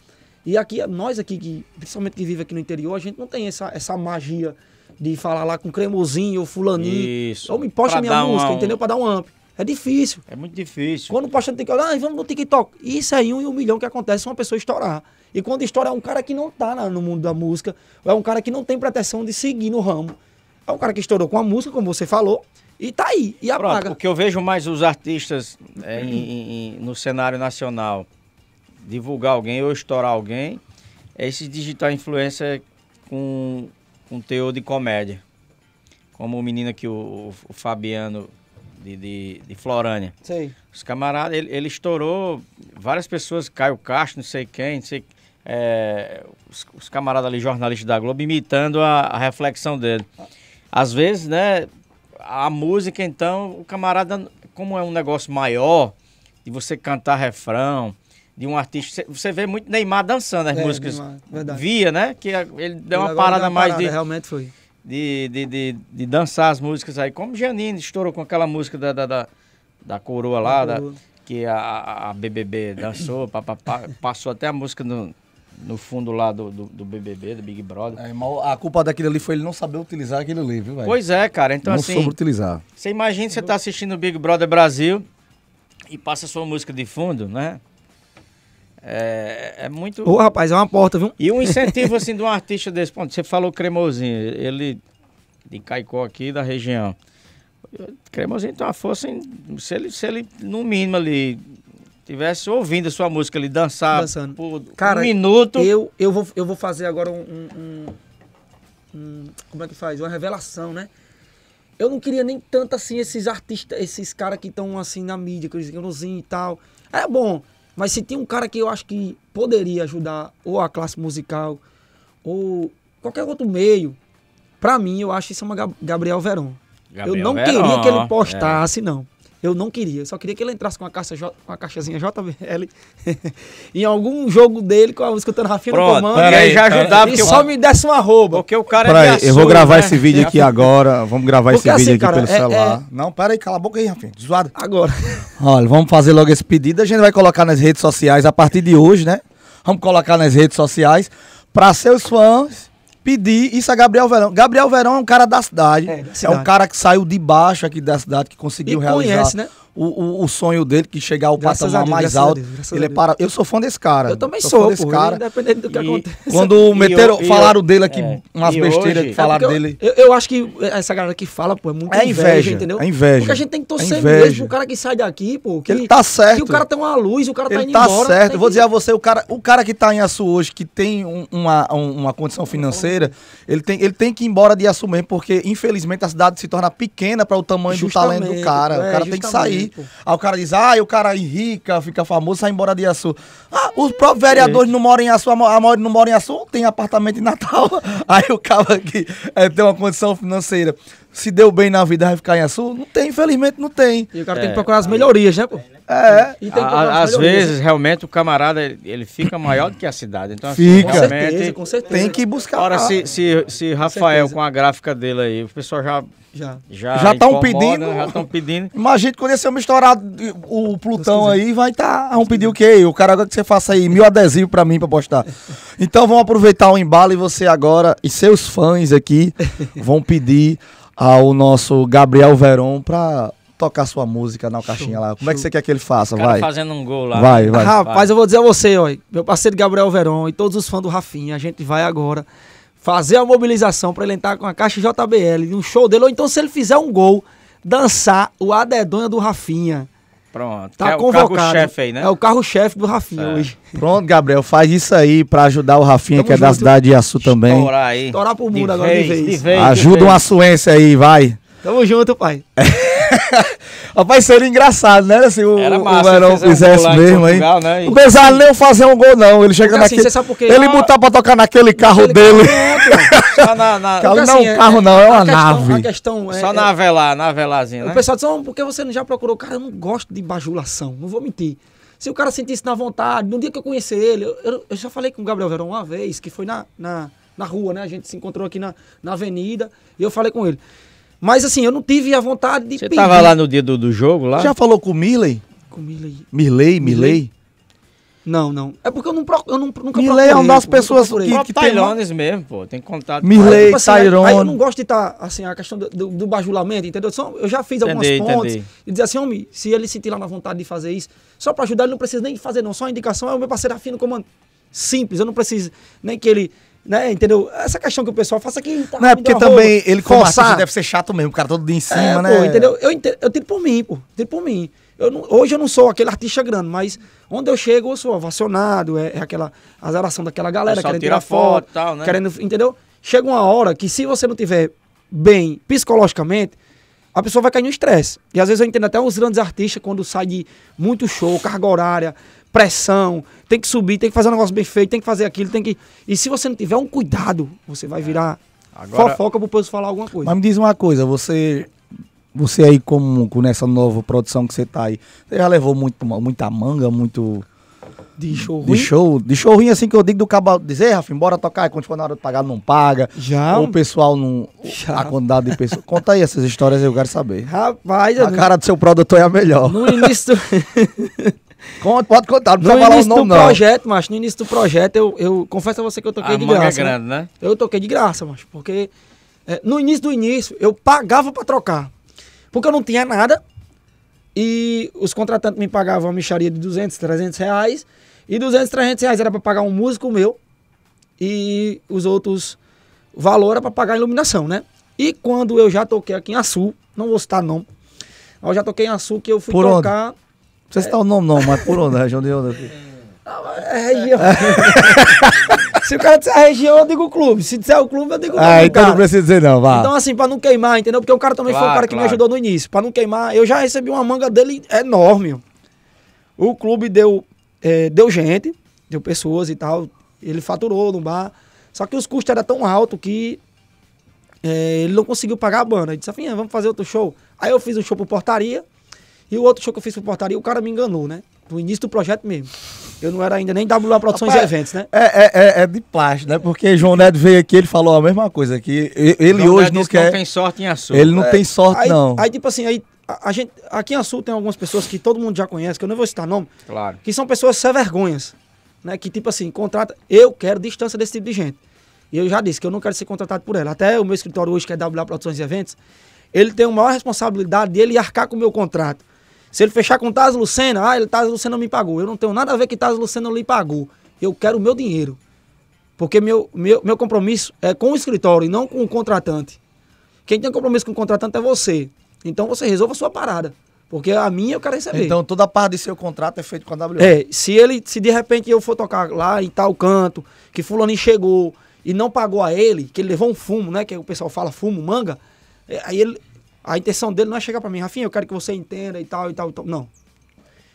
E aqui, nós aqui, que, principalmente que vive aqui no interior, a gente não tem essa, essa magia de falar lá com cremosinho, fulaninho. Isso. Ou me posta minha música, um... entendeu? Para dar um amp. É difícil. É muito difícil. Quando posta no TikTok, ah, vamos no TikTok. Isso aí um em um milhão que acontece uma pessoa estourar. E quando estoura é um cara que não tá na, no mundo da música, é um cara que não tem pretensão de seguir no ramo. É um cara que estourou com a música, como você falou, e tá aí, e apaga. Pronto, o que eu vejo mais os artistas é, em, em, no cenário nacional divulgar alguém ou estourar alguém é esse digital influencer com com teor de comédia. Como o menino aqui, o, o Fabiano de, de, de, Florânia. Sei. Os camaradas, ele, ele, estourou várias pessoas, Caio Castro, não sei quem, não sei. É, os, os, camaradas ali, jornalistas da Globo, imitando a, a, reflexão dele. Às vezes, né, a música, então, o camarada, como é um negócio maior, de você cantar refrão, de um artista. Você vê muito Neymar dançando as é, músicas. Neymar, via, né? Que ele deu uma parada, deu uma mais de. Realmente foi. De, de, de, de, dançar as músicas aí. Como Janine estourou com aquela música da, da, da, da coroa lá, da que a, a BBB dançou, pa, pa, pa, passou até a música no, no fundo lá do, do, do BBB, do Big Brother. É, a culpa daquilo ali foi ele não saber utilizar aquilo ali, viu, velho? Pois é, cara. Então não assim. soube utilizar. Você imagina você tá assistindo o Big Brother Brasil e passa a sua música de fundo, né? É, é muito. Ô, rapaz, é uma porta, viu? E um incentivo (laughs) assim de um artista desse ponto. Você falou cremosinho, ele de Caicó aqui da região. Cremosinho tem uma força. Em, se, ele, se ele, no mínimo, ali tivesse ouvindo a sua música ali, dançar Dançando. por Cara, um minuto. Eu, eu, vou, eu vou fazer agora um, um, um, Como é que faz? Uma revelação, né? Eu não queria nem tanto assim esses artistas, esses caras que estão assim na mídia, que eles e tal. É bom, mas se tem um cara que eu acho que poderia ajudar ou a classe musical ou qualquer outro meio, para mim eu acho que isso é uma Gabriel Verão. Gabriel eu não queria que ele é. postasse, é. não. Eu não queria. Só queria que ele entrasse com a, caixa, com a caixazinha JBL (laughs) em algum jogo dele com a música cantando Rafinha Pronto, no comando. Aí, já tá, ajudava. E só eu... me desse uma rouba. Porque o cara pera é aí, Eu vou gravar né? esse vídeo é aqui agora. Vamos gravar Porque esse assim, vídeo aqui cara, pelo é, celular. É... Não, pera aí, cala a boca aí, Rafinha. Zoado. Agora. (laughs) Olha, vamos fazer logo esse pedido. A gente vai colocar nas redes sociais a partir de hoje, né? Vamos colocar nas redes sociais para seus fãs pedir isso a Gabriel Verão. Gabriel Verão é um cara da cidade. É, da cidade. é um cara que saiu de baixo aqui da cidade, que conseguiu e realizar. Conhece, né? O, o, o, sonho dele, que chegar ao graças patamar Deus, mais alto. Deus, ele é para... Eu sou fã desse cara. Eu também sou, sou desse cara. independente do que e aconteça. Quando (laughs) meteram, eu, falaram dele aqui, é, umas besteiras hoje, que falaram é dele. Eu, eu, acho que essa galera que fala, pô, é muito é inveja, inveja, entendeu? É inveja. Porque a gente tem que é torcer é inveja. mesmo o cara que sai daqui, pô. Que, ele tá certo. Que o cara tem uma luz, o cara tá ele indo tá embora. Tá certo. Vou dizer a você, o cara, o cara que tá em Açu hoje, que tem uma condição financeira, ele tem, ele tem que ir embora de Assumem, porque infelizmente a cidade se torna pequena para o tamanho justamente, do talento do cara. É, o cara tem que sair. Aí o cara diz, ah, o cara é rica, fica famoso, sai embora de Iaçu. Ah, os é. próprios vereadores não moram em Iaçu, a maioria não mora em tem apartamento em Natal. (laughs) Aí o cara é, tem uma condição financeira se deu bem na vida vai ficar em azul? Não tem, infelizmente não tem. E o cara é, tem que é. procurar as melhorias, né, pô? É. A, às vezes, realmente, o camarada ele fica maior do que a cidade. Então, assim, fica. Assim, realmente, com certeza, com certeza. Tem que buscar. Ora, se, se, se Rafael, com, com, a gráfica dele aí, o pessoal já. Já. Já estão pedindo. Já estão pedindo. Imagina quando esse homem estourar o Plutão aí, vai estar. Tá, vão é pedir o quê? O cara agora que você faça aí mil adesivos para mim para postar. Então vamos aproveitar o embalo e você agora e seus fãs aqui (laughs) vão pedir ao nosso Gabriel Veron para tocar sua música na caixinha lá. Como show. é que você quer que ele faça? Cara vai. fazendo um gol lá. Vai, né? vai. Rapaz, vai. eu vou dizer a você, ó, meu parceiro Gabriel Veron e todos os fãs do Rafinha, a gente vai agora fazer a mobilização para ele entrar com a caixa JBL, um show dele, ou então se ele fizer um gol, dançar o Adedonha do Rafinha. Pronto. Tá é convocado. O carro-chefe aí, né? É o carro-chefe do Rafinha é. hoje. Pronto, Gabriel, faz isso aí pra ajudar o Rafinha, Tamo que é da cidade de Iaçu também. Estourar aí. Estourar pro mundo de agora vez, de vez. De vez Ajuda de vez. um açuense aí, vai. Tamo junto, pai. (laughs) Rapaz, seria engraçado, né? Se assim, o, o Verão fizesse um mesmo aí. Né? E... O Bezalho nem fazer um gol, não. Ele chega assim, naquele. Assim, ele botar pra tocar naquele carro naquele dele. (laughs) Carro, na, não é um assim, carro, é, não, é uma nave. A questão é, Só nave navelar, navelazinha. Né? O pessoal diz, Porque por que você não já procurou? Cara, eu não gosto de bajulação, não vou mentir. Se o cara sentisse na vontade, no dia que eu conheci ele, eu, eu, eu já falei com o Gabriel Verão uma vez, que foi na, na, na rua, né? A gente se encontrou aqui na, na avenida, e eu falei com ele. Mas assim, eu não tive a vontade de. Você tava lá no dia do, do jogo lá? Já falou com o Milley? Com o Milley. Milley, Milley? Não, não. É porque eu não, proc... eu não nunca Milley é uma das pessoas que, que, mesmo, pô. Tem contato. Milley, aí, tipo, assim, Tyrone. Aí, aí, eu não gosto de estar, tá, assim, a questão do, do, do bajulamento, entendeu? Só, eu já fiz algumas entendi, pontes entendi. e dizer assim, homem, se ele sentir lá na vontade de fazer isso, só para ajudar, ele não precisa nem fazer não, só a indicação, é o meu parceiro afino comando. Simples, eu não preciso nem que ele né, entendeu? Essa questão que o pessoal faça aqui. Tá, não é porque também ele forçar deve ser chato mesmo, o cara todo de em cima, é, né? Pô, entendeu? Eu, entendo, eu tiro por mim, pô. tiro por mim. Eu não, hoje eu não sou aquele artista grande, mas onde eu chego eu sou ovacionado, é, é aquela azaração daquela galera querendo tirar foto, foto tal, né? querendo, entendeu? Chega uma hora que se você não tiver bem psicologicamente, a pessoa vai cair no estresse. E às vezes eu entendo até os grandes artistas quando sai de muito show, carga horária, pressão, tem que subir, tem que fazer um negócio bem feito, tem que fazer aquilo, tem que. E se você não tiver um cuidado, você vai é. virar Agora... fofoca pro povo falar alguma coisa. Mas me diz uma coisa, você. Você aí, comum com essa nova produção que você tá aí, você já levou muito, muita manga, muito. De show ruim? De show, de show ruim, assim que eu digo do cabal dizer, Rafinha, bora tocar, quando for na hora de pagar, não paga. Já? Ou o pessoal não. Já. A quantidade de pessoas. Conta aí essas histórias, eu quero saber. Rapaz, A cara não... do seu produtor é a melhor. No início. Do... (laughs) Conta, pode contar, não precisa falar o nome, não. No início do projeto, macho, no início do projeto, eu, eu confesso a você que eu toquei a de é graça. É grande, né? Eu toquei de graça, macho, porque é, no início do início, eu pagava pra trocar. Porque eu não tinha nada, e os contratantes me pagavam uma micharia de 200, 300 reais e 200, 300 reais era para pagar um músico meu e os outros valor era para pagar a iluminação, né? E quando eu já toquei aqui em Açu, não vou citar nome, eu já toquei em Açu que eu fui por tocar... Onde? Não sei citar o nome não, mas por onde? A região de onde? Ah, é região. (laughs) se o cara disser a região, eu digo o clube. Se disser o clube, eu digo o clube. Ah, então cara. não precisa dizer não, vá. Então assim, pra não queimar, entendeu? Porque o cara também claro, foi o cara claro. que me ajudou no início. Pra não queimar, eu já recebi uma manga dele enorme. O clube deu é, deu gente, deu pessoas e tal. Ele faturou no bar. Só que os custos eram tão altos que é, ele não conseguiu pagar a banda. Ele disse, assim, ah, vamos fazer outro show. Aí eu fiz um show por portaria. E o outro show que eu fiz por portaria, o cara me enganou, né? No início do projeto mesmo. Eu não era ainda nem WA Produções Rapaz, e Eventos, né? É, é, é, é de plástico, né? Porque João Neto veio aqui, ele falou a mesma coisa que Ele João hoje Neto não quer. Não é tem sorte em açúcar. Ele não é. tem sorte, aí, não. Aí, tipo assim, aí a, gente, aqui em Açul tem algumas pessoas que todo mundo já conhece, que eu não vou citar nome, claro. que são pessoas sem vergonhas, né? Que tipo assim, contrata, eu quero distância desse tipo de gente. E eu já disse que eu não quero ser contratado por ela. Até o meu escritório hoje, que é WA Produções e Eventos, ele tem a maior responsabilidade dele arcar com o meu contrato. Se ele fechar com Taz Lucena, ah, ele Taz Lucena me pagou. Eu não tenho nada a ver que Taz Lucena lhe pagou. Eu quero o meu dinheiro. Porque meu, meu, meu compromisso é com o escritório e não com o contratante. Quem tem compromisso com o contratante é você. Então você resolva a sua parada. Porque a minha eu quero receber. Então toda a parte do seu contrato é feito com a W. É, se ele, se de repente eu for tocar lá em tal canto, que fulano chegou e não pagou a ele, que ele levou um fumo, né? Que o pessoal fala fumo, manga, é, aí ele. A intenção dele não é chegar para mim, Rafinha, eu quero que você entenda e tal, e tal, e tal. Não.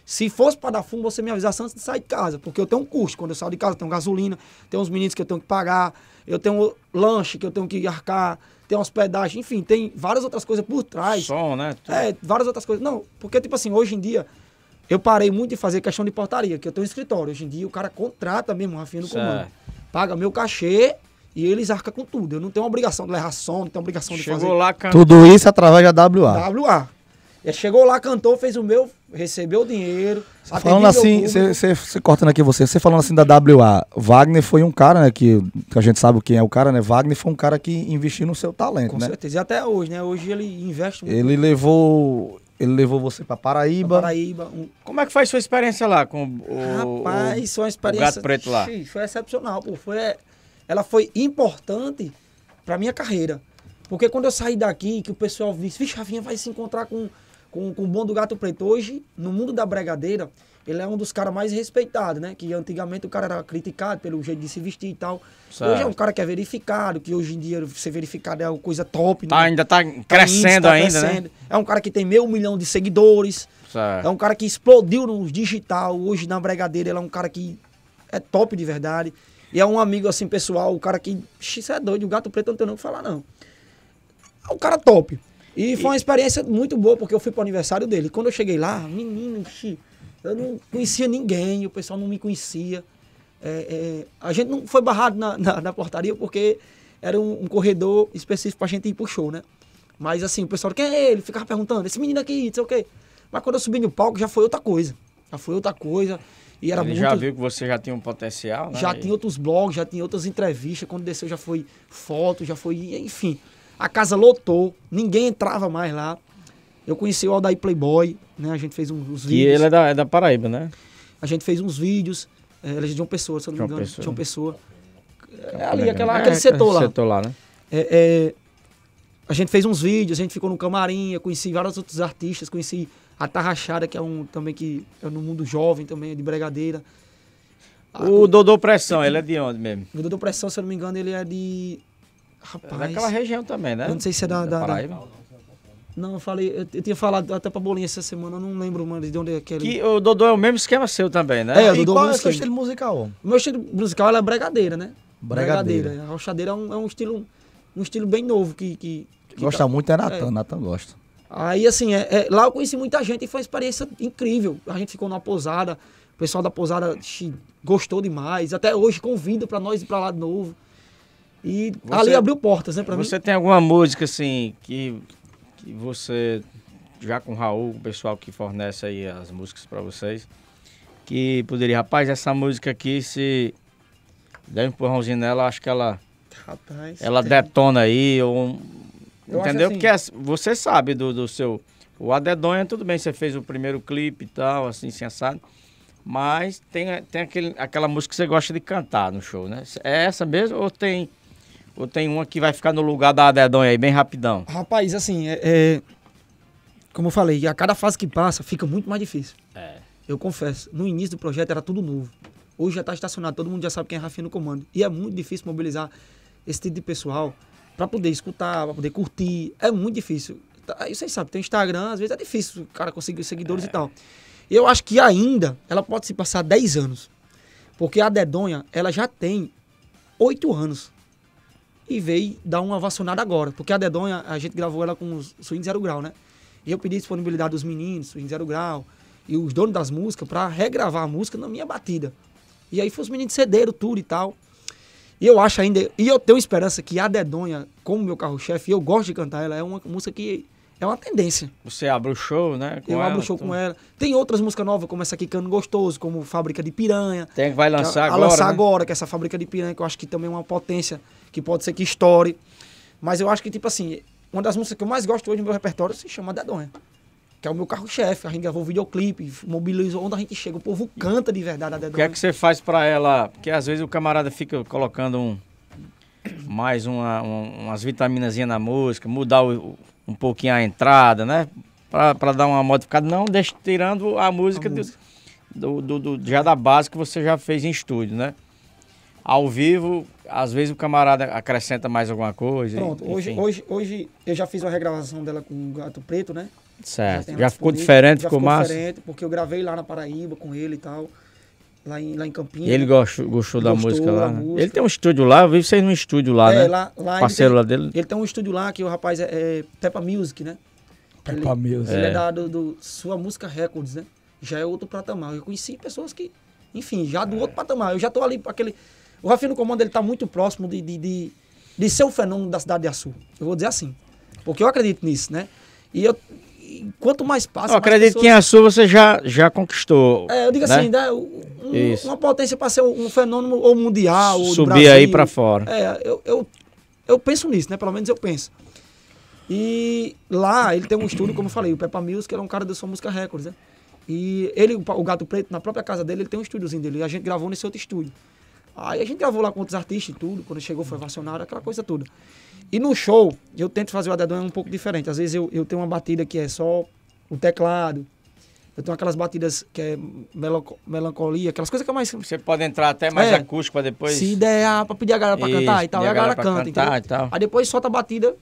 Se fosse para dar fumo, você me avisasse antes de sair de casa, porque eu tenho um custo. Quando eu saio de casa, eu tenho gasolina, tenho uns meninos que eu tenho que pagar, eu tenho lanche que eu tenho que arcar, tem hospedagem, enfim, tem várias outras coisas por trás. Som, né? É, várias outras coisas. Não, porque, tipo assim, hoje em dia, eu parei muito de fazer questão de portaria, que eu tenho um escritório. Hoje em dia, o cara contrata mesmo, Rafinha do comando. Paga meu cachê e eles arcam com tudo. Eu não tenho obrigação de levar som, não tenho obrigação Chegou de fazer. Lá, Tudo isso através da WA. WA. Ele chegou lá, cantou, fez o meu, recebeu o dinheiro. Falando assim, você cortando aqui você, você falando assim da WA, Wagner foi um cara, né, que, que, a gente sabe quem é o cara, né? Wagner foi um cara que investiu no seu talento, Com né? Com certeza, e até hoje, né? Hoje ele investe muito. Ele levou ele levou você para Paraíba. Pra Paraíba. Um... Como é que foi sua experiência lá com o Rapaz, foi uma experiência o Gato Preto lá. foi excepcional, pô, foi é, ela foi importante para minha carreira. Porque quando eu saí daqui, que o pessoal disse, vixe, Rafinha vai se encontrar com com, com o bom do Gato Preto. Hoje, no mundo da bregadeira, ele é um dos caras mais respeitados, né? Que antigamente o cara era criticado pelo jeito de se vestir e tal. Certo. Hoje é um cara que é verificado, que hoje em dia ser verificado é uma coisa top. Né? Tá, né? Ainda tá, tá crescendo tá ainda, né? É um cara que tem meio milhão de seguidores. Certo. É um cara que explodiu no digital. Hoje na bregadeira ele é um cara que é top de verdade. E é um amigo assim pessoal, o cara que... Isso é doido, o Gato Preto não tem nem o que falar não. É um cara top. E, e foi uma experiência muito boa, porque eu fui para o aniversário dele. Quando eu cheguei lá, menino, eu não conhecia ninguém, o pessoal não me conhecia. É, é, a gente não foi barrado na, na, na portaria porque era um, um corredor específico para a gente ir pro show, né? Mas assim, o pessoal, quem é ele? Ficava perguntando, esse menino aqui, não sei o quê. Mas quando eu subi no palco, já foi outra coisa. Já foi outra coisa. E era ele muito... já viu que você já tinha um potencial, né? Já e... tinha outros blogs, já tinha outras entrevistas. Quando desceu já foi foto, já foi... Enfim, a casa lotou, ninguém entrava mais lá. Eu conheci o Aldair Playboy, né? A gente fez uns vídeos. E ele é da, é da Paraíba, né? A gente fez uns vídeos. É, ele é de uma pessoa, se eu não me engano. De uma pessoa. É, é ali, aquela, é, aquele setor lá. setor lá, né? É, é, a gente fez uns vídeos, a gente ficou no camarim, eu conheci vários outros artistas, conheci a Tarrachada, que é um também que é no mundo jovem também, de Bregadeira. O Dodô Pressão, ele é de onde mesmo? O Dodô Pressão, se eu não me engano, ele é de Rapaz. É daquela região também, né? Eu não sei se é da. da, da, da... Não, eu falei, eu, eu, tinha falado até pra Bolinha essa semana, eu não lembro, mano, de onde é aquele. Que o Dodô é o mesmo esquema seu também, né? É, o Dodô é qual é o seu estilo musical? o Meu estilo musical é bregadeira, né? Bregadeira. bregadeira. A rochadeira é um, é um, estilo um estilo bem novo que. que, que gosta tá... muito é Natan, é. Natan gosta. Aí, assim, é, é, lá eu conheci muita gente e foi uma experiência incrível. A gente ficou numa pousada, o pessoal da pousada gostou demais. Até hoje convida para nós ir para lá de novo. E você, ali abriu portas, né, pra você mim. Você tem alguma música, assim, que, que você, já com o Raul, o pessoal que fornece aí as músicas para vocês, que poderia, rapaz, essa música aqui, se der um empurrãozinho nela, acho que ela. Rapaz. Ela tem. detona aí, ou. Eu entendeu? Assim, Porque você sabe do, do seu. O Adedonha, tudo bem, você fez o primeiro clipe e tal, assim, sensado. Assim, mas tem, tem aquele, aquela música que você gosta de cantar no show, né? É essa mesmo ou tem ou tem uma que vai ficar no lugar da Adedonha aí, bem rapidão? Rapaz, assim, é, é, como eu falei, a cada fase que passa fica muito mais difícil. É. Eu confesso, no início do projeto era tudo novo. Hoje já está estacionado, todo mundo já sabe quem é Rafinha no comando. E é muito difícil mobilizar esse tipo de pessoal para poder escutar, para poder curtir. É muito difícil. Tá, aí vocês sabem, tem Instagram, às vezes é difícil o cara conseguir seguidores é. e tal. Eu acho que ainda ela pode se passar 10 anos. Porque a Dedonha, ela já tem 8 anos e veio dar uma vacionada agora. Porque a Dedonha, a gente gravou ela com Swing Zero Grau, né? E eu pedi disponibilidade dos meninos, Swing Zero Grau, e os donos das músicas, para regravar a música na minha batida. E aí foi os meninos cederam tudo e tal. E eu acho ainda, e eu tenho esperança que a Dedonha, como meu carro-chefe, eu gosto de cantar ela, é uma música que é uma tendência. Você abre o show, né? eu ela, abro o show então... com ela. Tem outras músicas novas, como essa aqui, Cano Gostoso, como Fábrica de Piranha. Tem que vai lançar que a agora. A lançar né? agora, que é essa Fábrica de Piranha, que eu acho que também é uma potência que pode ser que estoure. Mas eu acho que, tipo assim, uma das músicas que eu mais gosto hoje no meu repertório se chama Dedonha. Que é o meu carro-chefe. A gente gravou o videoclipe, mobilizou onde a gente chega. O povo canta de verdade a Dedonha. O que é que você faz para ela? Porque às vezes o camarada fica colocando um, mais uma, um, umas vitaminazinhas na música, mudar o, um pouquinho a entrada, né? para dar uma modificada. Não, deixa, tirando a música, a música. Do, do, do, já da base que você já fez em estúdio, né? Ao vivo, às vezes o camarada acrescenta mais alguma coisa. Pronto, hoje, hoje, hoje eu já fiz uma regravação dela com o Gato Preto, né? Certo. Já, já ficou diferente, já ficou massa? diferente, porque eu gravei lá na Paraíba com ele e tal. Lá em, lá em Campinas. E ele gostou, gostou ele da gostou música lá? Né? Música. Ele tem um estúdio lá, eu vi vocês num estúdio lá, é, né? Lá, lá Parceiro lá dele. Ele tem um estúdio lá que o rapaz é, é Peppa Music, né? Peppa ele, Music. Ele é, é da, do, do, Sua Música Records, né? Já é outro patamar. Eu conheci pessoas que, enfim, já do é. outro patamar. Eu já tô ali para aquele o Rafinha no comando ele está muito próximo de, de, de, de ser o fenômeno da cidade de Açu. Eu vou dizer assim. Porque eu acredito nisso, né? E eu, quanto mais passa. Eu acredito pessoas... que em Açu você já, já conquistou. É, eu digo né? assim, né? Um, uma potência para ser um fenômeno ou mundial. Ou Subir Brasil, aí para fora. É, eu, eu, eu penso nisso, né? Pelo menos eu penso. E lá ele tem um estúdio, como eu falei, o Peppa Mills, que era é um cara da sua música Records, né? E ele, o Gato Preto, na própria casa dele, ele tem um estúdiozinho dele. E a gente gravou nesse outro estúdio. Aí a gente gravou lá com outros artistas e tudo, quando chegou foi vacionado, aquela coisa toda. E no show, eu tento fazer o Adedonha um pouco diferente. Às vezes eu, eu tenho uma batida que é só o teclado, eu tenho aquelas batidas que é melancolia, aquelas coisas que é mais. Você pode entrar até mais é, acústico para depois. Se ideia ah, para pedir a galera para cantar e tal. E a galera, canta. Cantar, e tal. Aí depois solta a batida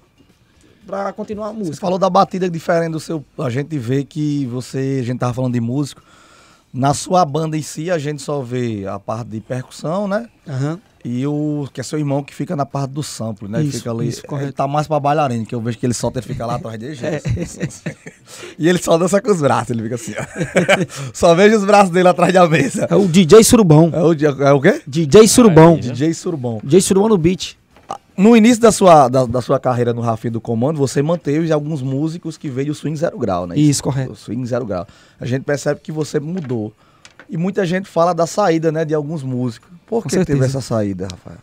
para continuar a música. Você falou da batida diferente do seu. A gente vê que você. A gente tava falando de músico. Na sua banda em si, a gente só vê a parte de percussão, né? Uhum. E o que é seu irmão que fica na parte do sample, né? Isso, ele fica ali. Isso, Ele tá mais pra bailarina, que eu vejo que ele solta e fica lá atrás dele. (laughs) é. (laughs) e ele só dança com os braços, ele fica assim, ó. (laughs) só vejo os braços dele atrás da mesa. É o DJ Surubão. É o, é o quê? DJ Surubão. É, é Aí, DJ Surubão. DJ Surubão no beat. No início da sua, da, da sua carreira no Rafinha do Comando, você manteve alguns músicos que veio o swing zero grau, né? Isso, correto. O swing zero grau. A gente percebe que você mudou. E muita gente fala da saída, né, de alguns músicos. Por que teve essa saída, Rafael?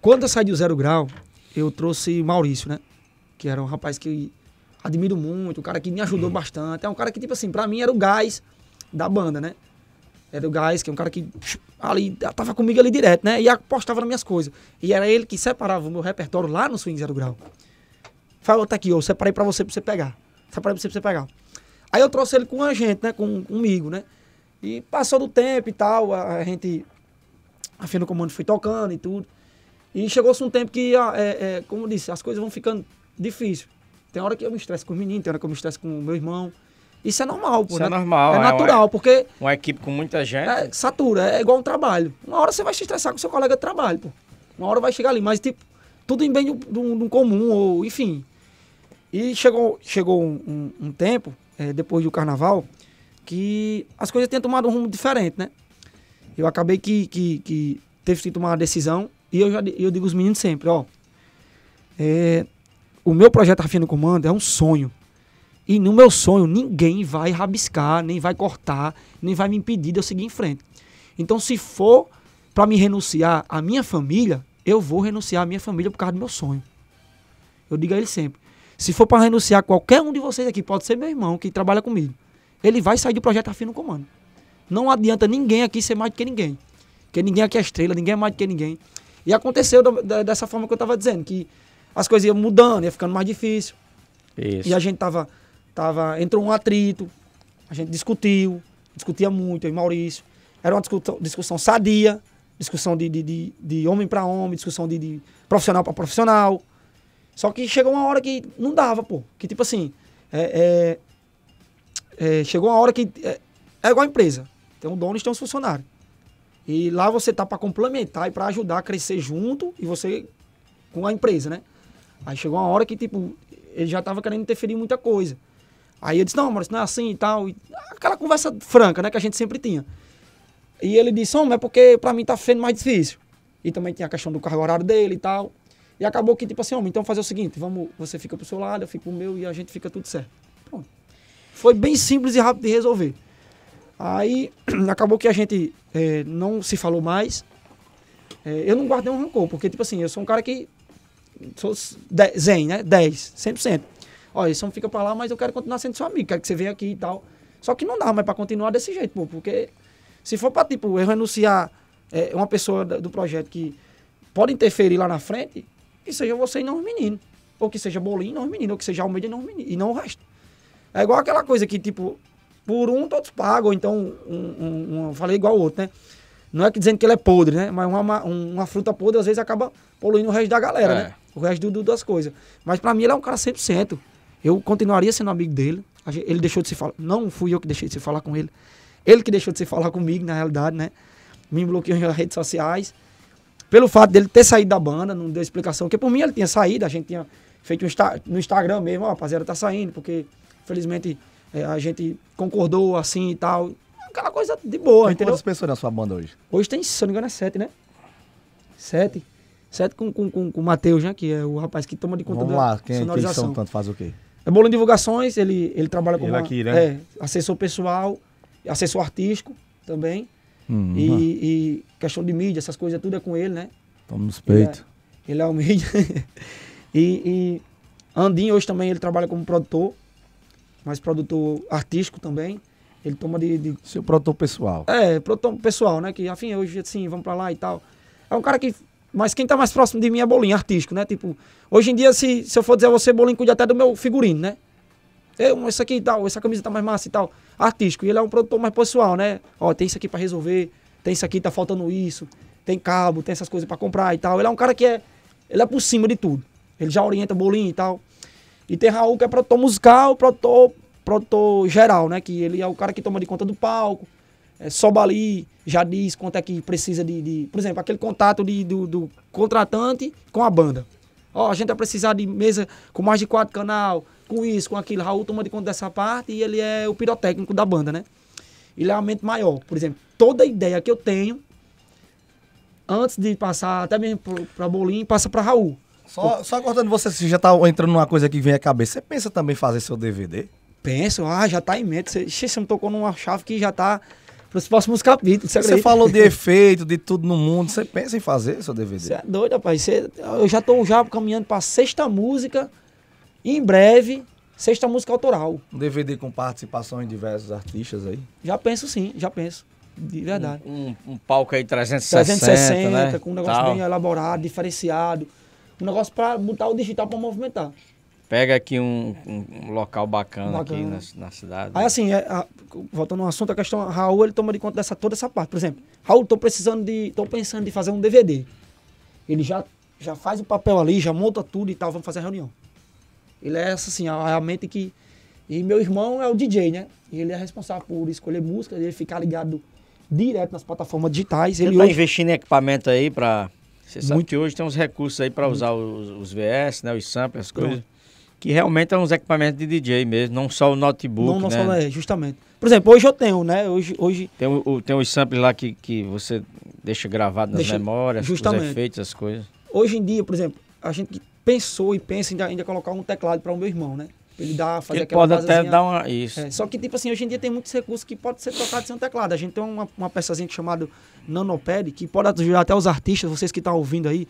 Quando eu saí do Zero Grau, eu trouxe Maurício, né? Que era um rapaz que admiro muito, um cara que me ajudou hum. bastante. É um cara que, tipo assim, pra mim era o gás da banda, né? Era é o Gás, que é um cara que ali tava comigo ali direto, né? E apostava nas minhas coisas. E era ele que separava o meu repertório lá no Swing Zero Grau. Falou, tá aqui, eu separei pra você, pra você pegar. Separei pra você, pra você pegar. Aí eu trouxe ele com a gente, né? Com, comigo, né? E passou do tempo e tal, a, a gente... A Fina Comando foi tocando e tudo. E chegou-se um tempo que, ah, é, é, como eu disse, as coisas vão ficando difíceis. Tem hora que eu me estresso com os meninos, tem hora que eu me estresso com o meu irmão. Isso é normal, pô. Isso é né? normal. É, é natural, uma, porque... Uma equipe com muita gente... É, satura, é igual um trabalho. Uma hora você vai se estressar com seu colega de trabalho, pô. Uma hora vai chegar ali, mas tipo, tudo em bem do, do, comum, ou enfim. E chegou, chegou um, um, um tempo, é, depois do carnaval, que as coisas tinham tomado um rumo diferente, né? Eu acabei que, que, que teve que tomar uma decisão, e eu, já, eu digo os meninos sempre, ó... É, o meu projeto Rafinha no Comando é um sonho. E no meu sonho, ninguém vai rabiscar, nem vai cortar, nem vai me impedir de eu seguir em frente. Então, se for para me renunciar à minha família, eu vou renunciar à minha família por causa do meu sonho. Eu digo a ele sempre: se for para renunciar qualquer um de vocês aqui, pode ser meu irmão que trabalha comigo, ele vai sair do projeto afim no comando. Não adianta ninguém aqui ser mais do que ninguém. Porque ninguém aqui é estrela, ninguém é mais do que ninguém. E aconteceu da, da, dessa forma que eu estava dizendo, que as coisas iam mudando, ia ficando mais difícil. Isso. E a gente estava Tava, entrou um atrito, a gente discutiu, discutia muito, eu e Maurício. Era uma discussão, discussão sadia, discussão de, de, de, de homem para homem, discussão de, de profissional para profissional. Só que chegou uma hora que não dava, pô. Que tipo assim, é, é, é, chegou uma hora que é, é igual a empresa. Tem um dono e tem uns funcionários. E lá você tá para complementar e para ajudar a crescer junto e você com a empresa, né? Aí chegou uma hora que tipo ele já tava querendo interferir em muita coisa. Aí eu disse, não, Maurício, não é assim e tal. E aquela conversa franca, né, que a gente sempre tinha. E ele disse, homem, é porque para mim tá ficando mais difícil. E também tinha a questão do cargo horário dele e tal. E acabou que, tipo assim, homem, então fazer o seguinte, vamos, você fica pro seu lado, eu fico pro meu e a gente fica tudo certo. Pronto. Foi bem simples e rápido de resolver. Aí (clears throat) acabou que a gente é, não se falou mais. É, eu não guardei um rancor, porque, tipo assim, eu sou um cara que. Sou zen, né? 10, 100% ó, esse homem fica pra lá, mas eu quero continuar sendo seu amigo, quero que você venha aqui e tal. Só que não dá mais pra continuar desse jeito, pô, porque se for pra, tipo, eu renunciar é, uma pessoa do projeto que pode interferir lá na frente, que seja você e não os meninos. Ou que seja Bolinho e não os meninos, ou que seja Almeida e não os meninos, e não o resto. É igual aquela coisa que, tipo, por um todos pagam, ou então, um, um, um, falei igual o outro, né? Não é que dizendo que ele é podre, né? Mas uma, uma fruta podre às vezes acaba poluindo o resto da galera, é. né? O resto do, do, das coisas. Mas pra mim ele é um cara 100%. Eu continuaria sendo amigo dele. Ele deixou de se falar. Não fui eu que deixei de se falar com ele. Ele que deixou de se falar comigo, na realidade, né? Me bloqueou nas redes sociais. Pelo fato dele ter saído da banda, não deu explicação. Porque por mim ele tinha saído, a gente tinha feito um insta no Instagram mesmo, ó, rapaziada, tá saindo, porque felizmente é, a gente concordou assim e tal. Aquela coisa de boa, tem entendeu? quantas pessoas na sua banda hoje? Hoje tem, se eu não me engano, é sete, né? Sete. Sete com, com, com, com o Matheus, né? Que é o rapaz que toma de conta Vamos da lá, quem, sonorização. É, quem são tanto? Faz o quê? É Bolão Divulgações, ele, ele trabalha como ele aqui, né? é, assessor pessoal, assessor artístico também. Uhum. e, e, questão de mídia, essas coisas tudo é com ele, né? Toma nos peitos. Ele, é, ele é o mídia. (laughs) e, e Andinho hoje também ele trabalha como produtor, mas produtor artístico também. Ele toma de, de. Seu produtor pessoal. É, produtor pessoal, né? Que afim, hoje assim, vamos pra lá e tal. É um cara que mas quem está mais próximo de mim é bolinho, artístico, né? Tipo, hoje em dia, se, se eu for dizer a você, bolinho cuida até do meu figurino, né? Eu, esse aqui e tal, essa camisa tá mais massa e tal. Artístico. E ele é um produtor mais pessoal, né? Ó, tem isso aqui para resolver, tem isso aqui, tá faltando isso, tem cabo, tem essas coisas para comprar e tal. Ele é um cara que é. Ele é por cima de tudo. Ele já orienta bolinho e tal. E tem Raul, que é produtor musical, produtor, produtor geral, né? Que ele é o cara que toma de conta do palco é, ali, já diz quanto é que precisa de. de por exemplo, aquele contato de, do, do, contratante com a banda. Ó, a gente vai precisar de mesa com mais de quatro canal, com isso, com aquilo. Raul toma de conta dessa parte e ele é o pirotécnico da banda, né? Ele é a mente maior. Por exemplo, toda ideia que eu tenho, antes de passar até mesmo para Bolim, passa para Raul. Só, só cortando você, você já tá entrando numa coisa que vem à cabeça. Você pensa também fazer seu DVD? Penso, ah, já tá em mente. Você, você me tocou numa chave que já tá para os próximos capítulos. Você, você falou de (laughs) efeito, de tudo no mundo. Você pensa em fazer seu DVD? Você é doido, rapaz. Você, eu já estou já caminhando para a sexta música. em breve, sexta música autoral. Um DVD com participação em diversos artistas aí? Já penso sim, já penso. De verdade. Um, um, um palco aí 360, 360 né? com um negócio Tal. bem elaborado, diferenciado. Um negócio para botar o digital para movimentar pega aqui um, um local bacana, bacana. aqui na, na, cidade. Aí né? assim, é, a, voltando ao assunto, a questão, Raul ele toma de conta dessa toda essa parte. Por exemplo, Raul, tô precisando de. tô pensando de fazer um DVD. Ele já, já faz o papel ali, já monta tudo e tal, vamos fazer a reunião. Ele é essa assim, a, a mente que. E meu irmão é o DJ, né? ele é responsável por escolher música, ele ficar ligado direto nas plataformas digitais. Ele, vai tá investir hoje... investindo em equipamento aí para você sabe Muito. que hoje tem uns recursos aí para usar os, os, VS, né, os samples, as coisas. Pronto que realmente é uns equipamentos de DJ mesmo, não só o notebook. Não, não né? só é, justamente. Por exemplo, hoje eu tenho, né? Hoje. hoje... Tem, o, tem os samples lá que, que você deixa gravado nas deixa, memórias, justamente. os efeitos, as coisas. Hoje em dia, por exemplo, a gente pensou e pensa em ainda colocar um teclado para o meu irmão, né? Ele dá, fazer ele aquela pode até dar uma. Isso. É, só que, tipo assim, hoje em dia tem muitos recursos que pode ser tocado sem um teclado. A gente tem uma, uma peçazinha é chamada Nanopad, que pode ajudar até os artistas, vocês que estão tá ouvindo aí,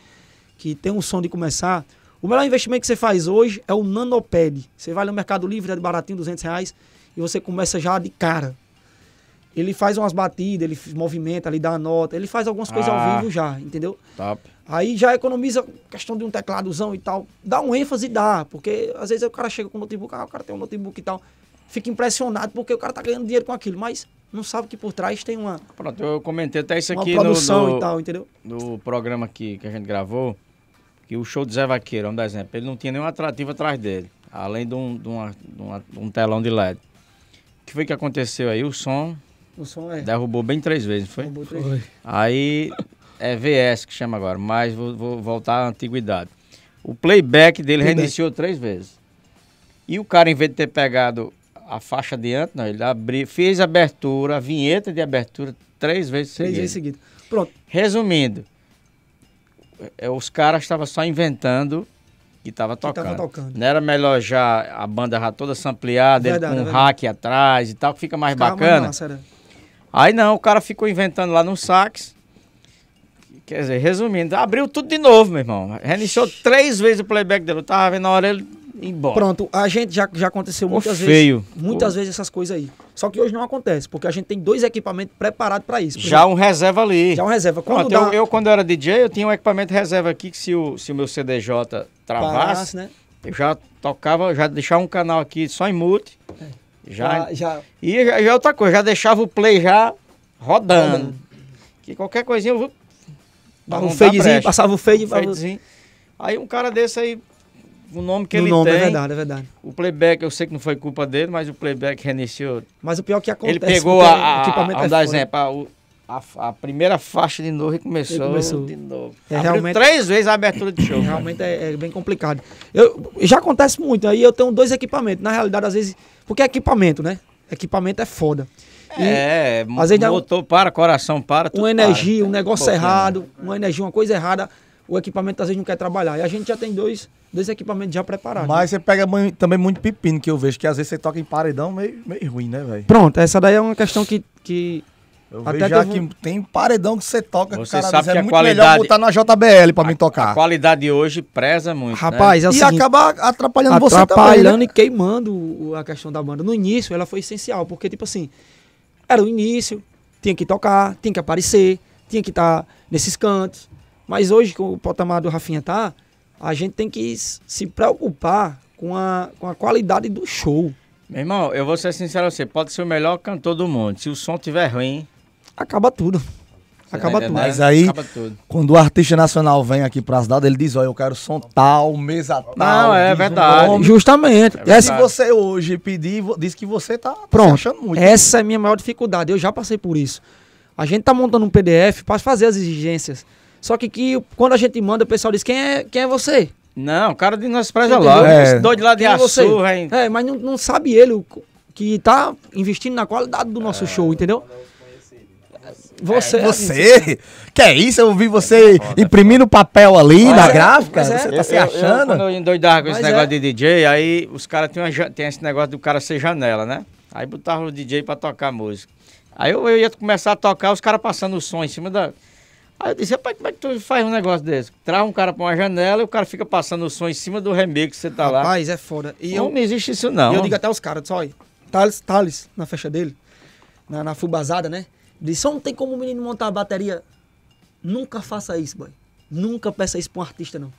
que tem um som de começar o melhor investimento que você faz hoje é o Nanopad. Você vai no Mercado Livre, é baratinho, 200 reais, e você começa já de cara. Ele faz umas batidas, ele movimenta, ele dá a nota, ele faz algumas ah, coisas ao ah. vivo já, entendeu? Top. Aí já economiza questão de um tecladozão e tal. Dá um ênfase, dá, porque às vezes o cara chega com um notebook, ah, o cara tem um notebook e tal. Fica impressionado porque o cara tá ganhando dinheiro com aquilo, mas não sabe que por trás tem uma. Pronto, eu comentei até isso aqui uma produção no, no, e tal, entendeu? No programa que, que a gente gravou que o show de Zé Vaqueiro, vamos é dar exemplo, ele não tinha nenhum atrativo atrás dele, além de um, de, uma, de, uma, de um telão de LED. O que foi que aconteceu aí? O som, o som é. derrubou bem três vezes, foi? Derrubou três foi. Vezes. Aí é VS que chama agora, mas vou, vou voltar à antiguidade. O playback dele playback. reiniciou três vezes. E o cara, em vez de ter pegado a faixa adiante, não, ele abriu, fez a abertura, a vinheta de abertura três vezes Três vezes seguidas. Pronto. Resumindo, é, os caras estavam só inventando e tava tocando. Tava tocando. Não era melhor já a banda já toda sampleada, verdade, com um hack atrás e tal, que fica mais bacana. Aí não, o cara ficou inventando lá no sax. Quer dizer, resumindo, abriu tudo de novo, meu irmão. Reiniciou três vezes o playback dele. Eu tava vendo na hora ele Embora. Pronto, a gente já, já aconteceu Pô, muitas feio. vezes. Muitas Pô. vezes essas coisas aí. Só que hoje não acontece, porque a gente tem dois equipamentos preparados para isso. Já exemplo, um reserva ali. Já um reserva. Quando Pronto, dá... eu, eu, quando era DJ, eu tinha um equipamento reserva aqui que se o, se o meu CDJ travasse, né? eu já tocava, já deixava um canal aqui só em mute. É. Já, já, já... E já, já, é outra coisa, já deixava o play já rodando. Que qualquer coisinha eu... Dava um fadezinho, passava o fade. Um fadezinho. Aí um cara desse aí o nome que no ele nome, é tem. É verdade, é verdade. O playback, eu sei que não foi culpa dele, mas o playback reiniciou. Mas o pior que acontece. Ele pegou a. Equipamento é a, é dar exemplo, a, a, a, primeira faixa de novo e começou, começou. de novo. É, realmente, três vezes a abertura de (coughs) show. Realmente é, é, bem complicado. Eu, já acontece muito, aí eu tenho dois equipamentos. Na realidade, às vezes. Porque é equipamento, né? Equipamento é foda. E, é, às vezes motor para, coração para. Uma energia, para. um negócio um né? errado, uma energia, uma coisa errada, o equipamento às vezes não quer trabalhar. E a gente já tem dois dois equipamentos já preparados. Né? Mas né? você pega também muito pepino, que eu vejo que às vezes você toca em paredão meio, meio ruim, né, velho? Pronto, essa daí é uma questão que. que... Eu Até vejo já teve... que tem paredão que você toca, você cara, sabe é que é a muito qualidade... melhor botar na JBL pra a, mim tocar. A qualidade hoje preza muito. Né? Rapaz, né? é o e seguinte, acaba atrapalhando, atrapalhando você também. Né? Atrapalhando né? e queimando a questão da banda. No início ela foi essencial, porque, tipo assim, era o início, tinha que tocar, tinha que aparecer, tinha que estar tá nesses cantos. Mas hoje, com o patamar do Rafinha tá, a gente tem que se preocupar com a, com a qualidade do show. Meu irmão, eu vou ser sincero você, pode ser o melhor cantor do mundo. Se o som tiver ruim. Acaba tudo. Você acaba tá tudo. Mas aí, quando o artista nacional vem aqui para as cidade, ele diz, olha, eu quero som tal, mesa tal. Não, é verdade. Um Justamente. É verdade. E se você hoje pedir, diz que você tá, tá Pronto. achando muito. Essa é a minha maior dificuldade, eu já passei por isso. A gente tá montando um PDF para fazer as exigências. Só que, que quando a gente manda, o pessoal diz: quem é, quem é você? Não, o cara de nós preza lá É. Doido de lá de é Açu, hein? É, mas não, não sabe ele que tá investindo na qualidade do nosso é, show, entendeu? Você, é, você? É, (laughs) que é isso? Eu vi você é foda, imprimindo foda. papel ali mas na é, gráfica? Você tá eu, se achando? Eu, quando eu endoidava com esse negócio de DJ, aí os caras têm esse negócio do cara ser janela, né? Aí botava o DJ pra tocar música. Aí eu, eu ia começar a tocar, os caras passando o som em cima da. Aí eu disse, rapaz, como é que tu faz um negócio desse? Traz um cara pra uma janela e o cara fica passando o som em cima do remake que você tá rapaz, lá. Rapaz, é foda. E não, eu, não existe isso não. Eu digo até aos caras, olha, Thales, Thales, na festa dele, na, na fubazada, né? Disse, só não tem como o menino montar a bateria. Nunca faça isso, boy. Nunca peça isso pra um artista, não.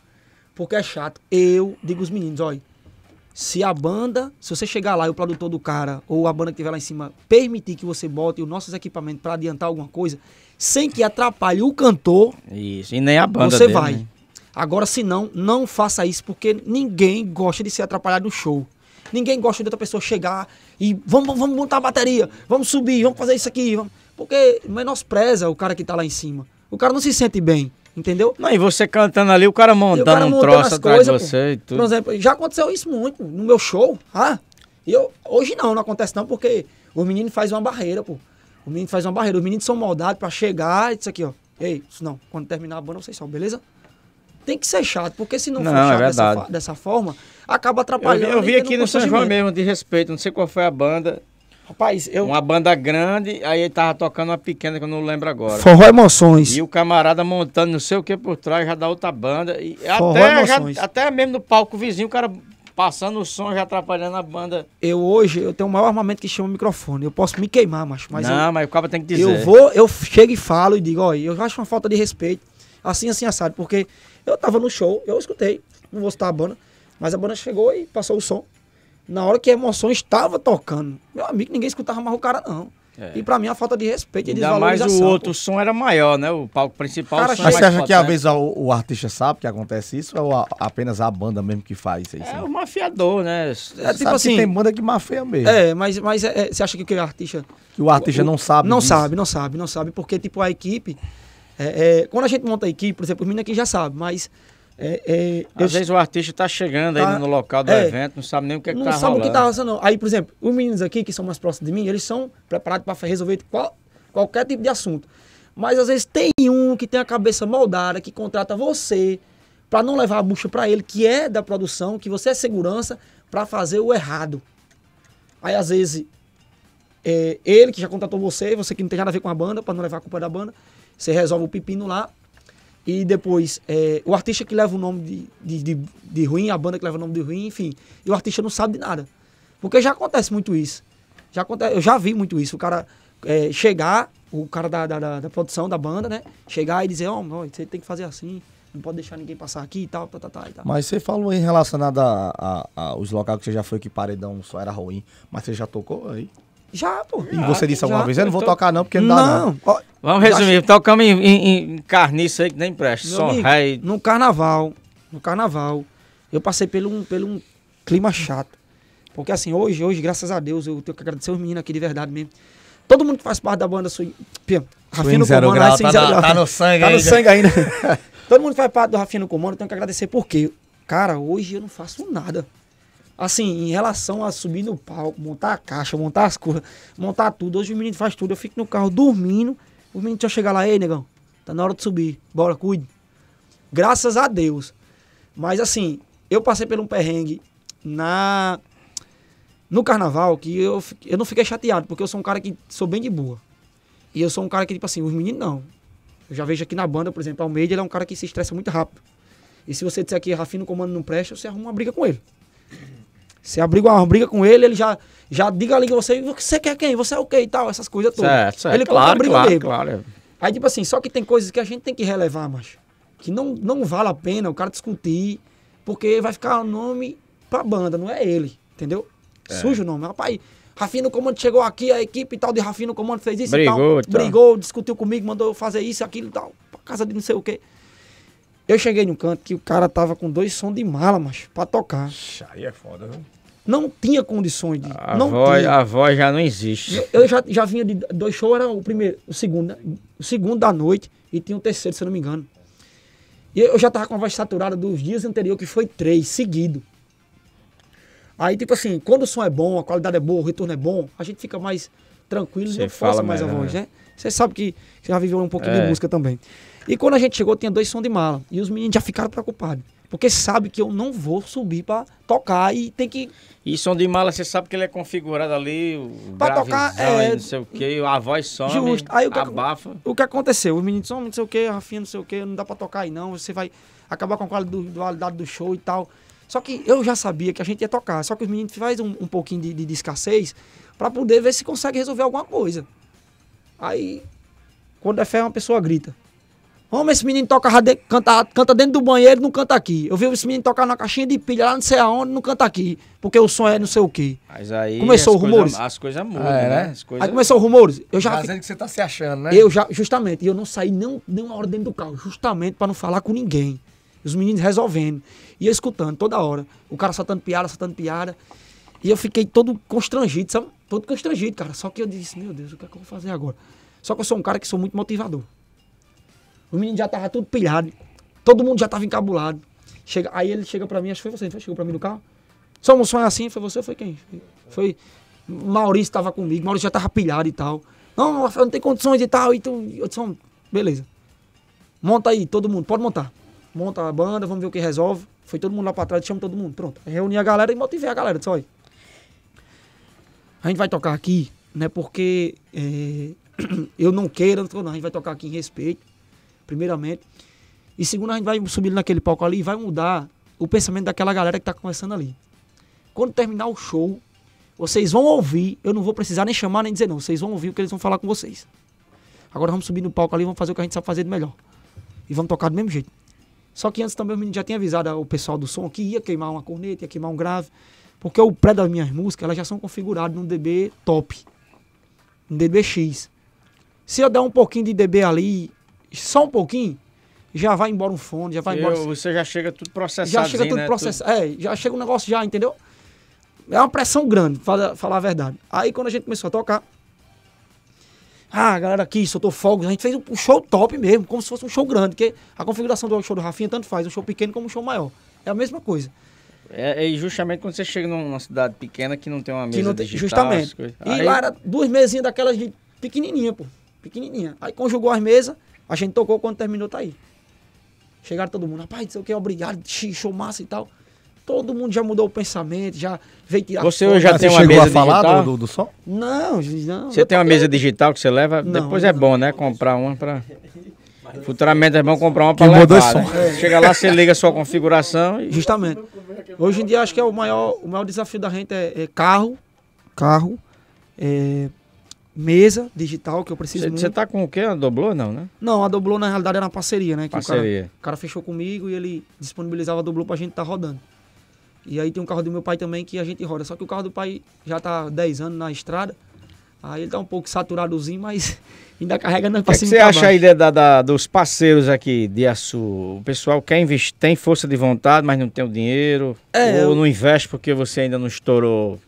Porque é chato. Eu digo os meninos, olha, se a banda, se você chegar lá e o produtor do cara ou a banda que estiver lá em cima permitir que você bote os nossos equipamentos para adiantar alguma coisa, sem que atrapalhe o cantor. Isso, e nem a banda. Você dele, vai. Né? Agora, se não, não faça isso, porque ninguém gosta de ser atrapalhado no show. Ninguém gosta de outra pessoa chegar e vamos, vamos montar a bateria, vamos subir, vamos fazer isso aqui. Vamos... Porque menospreza o cara que está lá em cima. O cara não se sente bem. Entendeu? Não, e você cantando ali, o cara montando um troço atrás de você pô. e tudo. Por exemplo, já aconteceu isso muito no meu show. Ah, eu, hoje não, não acontece não, porque o menino faz uma barreira, pô. O menino faz uma barreira. Os meninos são moldados para chegar e isso aqui, ó. Ei, isso não. Quando terminar a banda, vocês só, beleza? Tem que ser chato, porque se não, não for é chato é dessa, dessa, forma, acaba atrapalhando. Eu, eu vi aqui no São João mesmo, de respeito, não sei qual foi a banda. Rapaz, eu. Uma banda grande, aí ele tava tocando uma pequena que eu não lembro agora. Forró Emoções. E o camarada montando não sei o que por trás já da outra banda. E Forró até, emoções. Já, até mesmo no palco vizinho, o cara passando o som já atrapalhando a banda. Eu hoje, eu tenho o um maior armamento que chama microfone. Eu posso me queimar, macho. Mas não, eu, mas o cara tem que dizer. Eu vou, eu chego e falo e digo, olha, eu acho uma falta de respeito. Assim, assim, assado. Porque eu tava no show, eu escutei, não vou citar a banda, mas a banda chegou e passou o som na hora que a emoção estava tocando. Meu amigo, ninguém escutava mais o cara, não. É. E pra mim a falta de respeito e Ainda mais o outro pô. som era maior, né? O palco principal. Cara, mas você acha que às né? vezes o, o, artista sabe que acontece isso ou a, apenas a banda mesmo que faz isso? é, sim? o mafiador, né? É, tipo sabe tipo assim. tem banda que mafia mesmo. É, mas, mas é, é você acha que, que o artista. Que o artista o, não sabe. Não disso? sabe, não sabe, não sabe. Porque, tipo, a equipe. É, é, quando a gente monta a equipe, por exemplo, os meninos aqui já sabem, mas é, é, Às eu... vezes o artista está chegando tá... aí no local do é, evento, não sabe nem o que, é que rolando. Não tá sabe o que está rolando. Aí, por exemplo, os meninos aqui que são mais próximos de mim, eles são preparados para resolver qual, qualquer tipo de assunto. Mas às vezes tem um que tem a cabeça moldada, que contrata você para não levar a bucha para ele, que é da produção, que você é segurança, para fazer o errado. Aí às vezes é, ele que já contratou você, você que não tem nada a ver com a banda, para não levar a culpa da banda, você resolve o pepino lá e depois, é, o artista que leva o nome de, de, de, de, ruim, a banda que leva o nome de ruim, enfim. E o artista não sabe de nada. Porque já acontece muito isso. Já acontece, eu já vi muito isso. O cara é, chegar, o cara da, da, da, produção da banda, né? Chegar e dizer, ó, oh, você tem que fazer assim, não pode deixar ninguém passar aqui e tal, tá, tá, tá, e tal. Mas você falou em relacionado aos a, a, os locais que você já foi que paredão só era ruim, mas você já tocou aí? Já, pô. Já, e você disse alguma já, vez, eu não vou tô... tocar não, porque não, dá não. não. Vamos resumir, acho... tocamos em, em, em carniça aí que nem presta, Meu rei. No carnaval, no carnaval, eu passei pelo um, pelo um clima chato. Porque assim, hoje, hoje, graças a Deus, eu tenho que agradecer os meninos aqui de verdade mesmo. Todo mundo que faz parte da banda, sou... Rafinha no Comando, né? grau, tá, zero, tá no sangue tá ainda. Tá no sangue ainda. (laughs) Todo mundo faz parte do Rafinha no Comando, eu tenho que agradecer porque, cara, hoje eu não faço nada assim, em relação a subir no palco, montar a caixa, montar as coisas, montar tudo, hoje o menino faz tudo. Eu fico no carro dormindo, o menino já chegar lá, ei, negão, tá na hora de subir, bora, cuide. Graças a Deus. Mas assim, eu passei por um perrengue na no carnaval que eu, eu não fiquei chateado, porque eu sou um cara que sou bem de boa. E eu sou um cara que, tipo assim, os meninos não. Eu já vejo aqui na banda, por exemplo, Almeida, ele é um cara que se estressa muito rápido. E se você disser que Rafinha no comando não presta, você arruma uma briga com ele. Você abriga uma briga com ele, ele já, já diga ali que você, você quer quem? Você é o quê e tal, essas coisas todas. Certo, certo. Ele claro, briga claro, mesmo. Claro. Aí, tipo assim, só que tem coisas que a gente tem que relevar, macho. Que não, não vale a pena o cara discutir, porque vai ficar o nome pra banda, não é ele, entendeu? É. Sujo o nome. Rapaz, Rafinha no comando chegou aqui, a equipe e tal de Rafinha no comando fez isso brigou, e tal. Tá. Brigou, discutiu comigo, mandou fazer isso, aquilo e tal. Pra casa de não sei o quê. Eu cheguei num canto que o cara tava com dois sons de mala, macho, pra tocar. Aí é foda, viu? Não tinha condições de. A, não voz, tinha. a voz já não existe. Eu, eu já, já vinha de dois shows, era o primeiro, o segundo, né? o segundo da noite e tinha o terceiro, se eu não me engano. E eu já tava com a voz saturada dos dias anteriores, que foi três, seguido. Aí, tipo assim, quando o som é bom, a qualidade é boa, o retorno é bom, a gente fica mais tranquilo, não fala mais a voz, né? né? Você sabe que já viveu um pouquinho é. de música também. E quando a gente chegou, tinha dois sons de mala. E os meninos já ficaram preocupados. Porque sabe que eu não vou subir para tocar e tem que. E som de mala, você sabe que ele é configurado ali, o pra tocar, é... não sei o quê, a voz some, Justo. Aí, o que, abafa. O que aconteceu? Os meninos, são não sei o quê, Rafinha, não sei o quê, não dá para tocar aí não, você vai acabar com a qualidade do show e tal. Só que eu já sabia que a gente ia tocar, só que os meninos fazem um, um pouquinho de, de, de, escassez para poder ver se consegue resolver alguma coisa. Aí, quando é fé, uma pessoa grita. Homem, esse menino toca, canta, canta dentro do banheiro, não canta aqui. Eu vi esse menino tocar na caixinha de pilha lá não sei aonde, não canta aqui. Porque o som é não sei o quê. Mas aí. Começou os rumores. Coisa, as coisas mudam, ah, é, né? né? Coisas... Aí começou os rumores. Eu já. Fazendo é que você tá se achando, né? Eu já, justamente. E eu não saí nem, nem uma hora dentro do carro, justamente para não falar com ninguém. Os meninos resolvendo. E eu escutando toda hora. O cara soltando piada, soltando piada. E eu fiquei todo constrangido, sabe? todo constrangido, cara. Só que eu disse, meu Deus, o que é que eu vou fazer agora? Só que eu sou um cara que sou muito motivador. O menino já tava tudo pilhado, todo mundo já tava encabulado. Chega, aí ele chega para mim, acho que foi você, foi? chegou para mim no carro. Só um sonho assim, foi você, foi quem? Foi Maurício estava comigo, Maurício já tava pilhado e tal. Não, não tem condições e tal. E tu, eu disse, beleza. Monta aí, todo mundo, pode montar. Monta a banda, vamos ver o que resolve. Foi todo mundo lá para trás, chama todo mundo. Pronto. Reuni a galera e motivei a galera. Disse, olha, a gente vai tocar aqui, né? porque é, (clears throat) eu não queira, não, a gente vai tocar aqui em respeito, primeiramente. E segundo, a gente vai subir naquele palco ali e vai mudar o pensamento daquela galera que está conversando ali. Quando terminar o show, vocês vão ouvir, eu não vou precisar nem chamar nem dizer não, vocês vão ouvir o que eles vão falar com vocês. Agora vamos subir no palco ali, vamos fazer o que a gente sabe fazer de melhor. E vamos tocar do mesmo jeito. Só que antes também o menino já tinha avisado o pessoal do som que ia queimar uma corneta, ia queimar um grave. Porque o pré das minhas músicas, elas já são configuradas num DB top. num DB X. Se eu der um pouquinho de DB ali, só um pouquinho, já vai embora um fone, já vai embora. você já chega tudo processado. Já chega tudo né? processado. É, já chega o um negócio já, entendeu? É uma pressão grande, falar fala a verdade. Aí quando a gente começou a tocar. Ah, galera aqui, soltou fogos. A gente fez um show top mesmo, como se fosse um show grande, porque a configuração do show do Rafinha tanto faz, um show pequeno como um show maior. É a mesma coisa. É, é, justamente quando você chega numa cidade pequena que não tem uma mesa não tem, digital, Justamente. E aí... lá era duas mesinhas daquelas de pequenininha, pô. Pequenininha. Aí conjugou as mesas, a gente tocou, quando terminou, tá aí. Chegaram todo mundo, rapaz, não sei o que, obrigado, show massa e tal. Todo mundo já mudou o pensamento, já veio tirar Você hoje já tem uma mesa digital? Do, do, som? Não, não. Você tem uma mesa digital que você leva? Não, Depois é bom, né? Comprar uma para... Futuramente é bom comprar uma para levar. Né? É. Chega lá, você liga a sua configuração e... Justamente. Hoje em dia acho que é o maior, o maior desafio da gente é, é carro, carro, é, mesa digital que eu preciso Você tá com o quê? A Doblô não, né? Não, a Doblô na realidade era uma parceria, né? Que parceria. O cara, o cara fechou comigo e ele disponibilizava a para pra gente tá rodando. E aí tem um carro do meu pai também que a gente roda. Só que o carro do pai já tá 10 anos na estrada. Aí ele tá um pouco saturadozinho, mas ainda carrega na O que é você acha aí da, da, dos parceiros aqui de Açu? O pessoal quer investir, tem força de vontade, mas não tem o dinheiro. É, ou eu... não investe porque você ainda não estourou.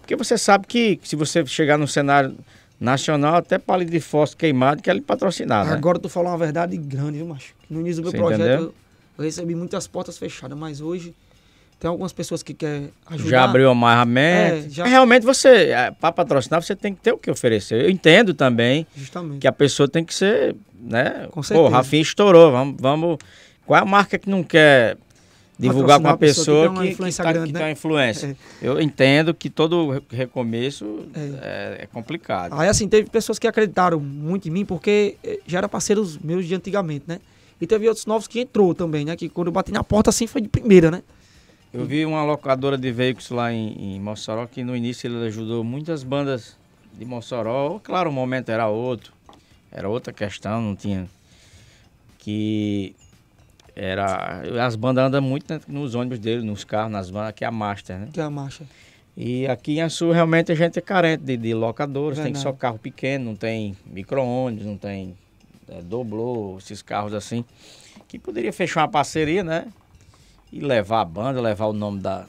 Porque você sabe que se você chegar no cenário nacional, até palito de fósforo queimado, que é patrocinar. Né? Agora tu falou uma verdade grande, viu, macho? No início do meu você projeto, eu, eu, recebi muitas portas fechadas, mas hoje tem algumas pessoas que querem ajudar. Já abriu mais a mente. É, já... É, realmente você, é, para patrocinar, você tem que ter o que oferecer. Eu entendo também Justamente. que a pessoa tem que ser, né? Com certeza. Pô, Rafinha estourou, vamos, vamos... Qual é a marca que não quer divulgar com uma pessoa que, que, que, tá, grande, que tá né? tem uma influência. É. Eu entendo que todo recomeço é. É, é, complicado. Aí assim, teve pessoas que acreditaram muito em mim porque eh, já era parceiros meus de antigamente, né? E teve outros novos que entrou também, né? Que quando eu bati na porta assim foi de primeira, né? Eu vi uma locadora de veículos lá em, em Mossoró que no início ele ajudou muitas bandas de Mossoró. Claro, o momento era outro, era outra questão, não tinha. Que era. As bandas andam muito né, nos ônibus dele, nos carros, nas bandas, que é a Master, né? Que é a Master. E aqui em Açu realmente a gente é carente de, de locadores, tem só carro pequeno, não tem micro-ônibus, não tem é, doblô, esses carros assim. Que poderia fechar uma parceria, né? e levar a banda, levar o nome da,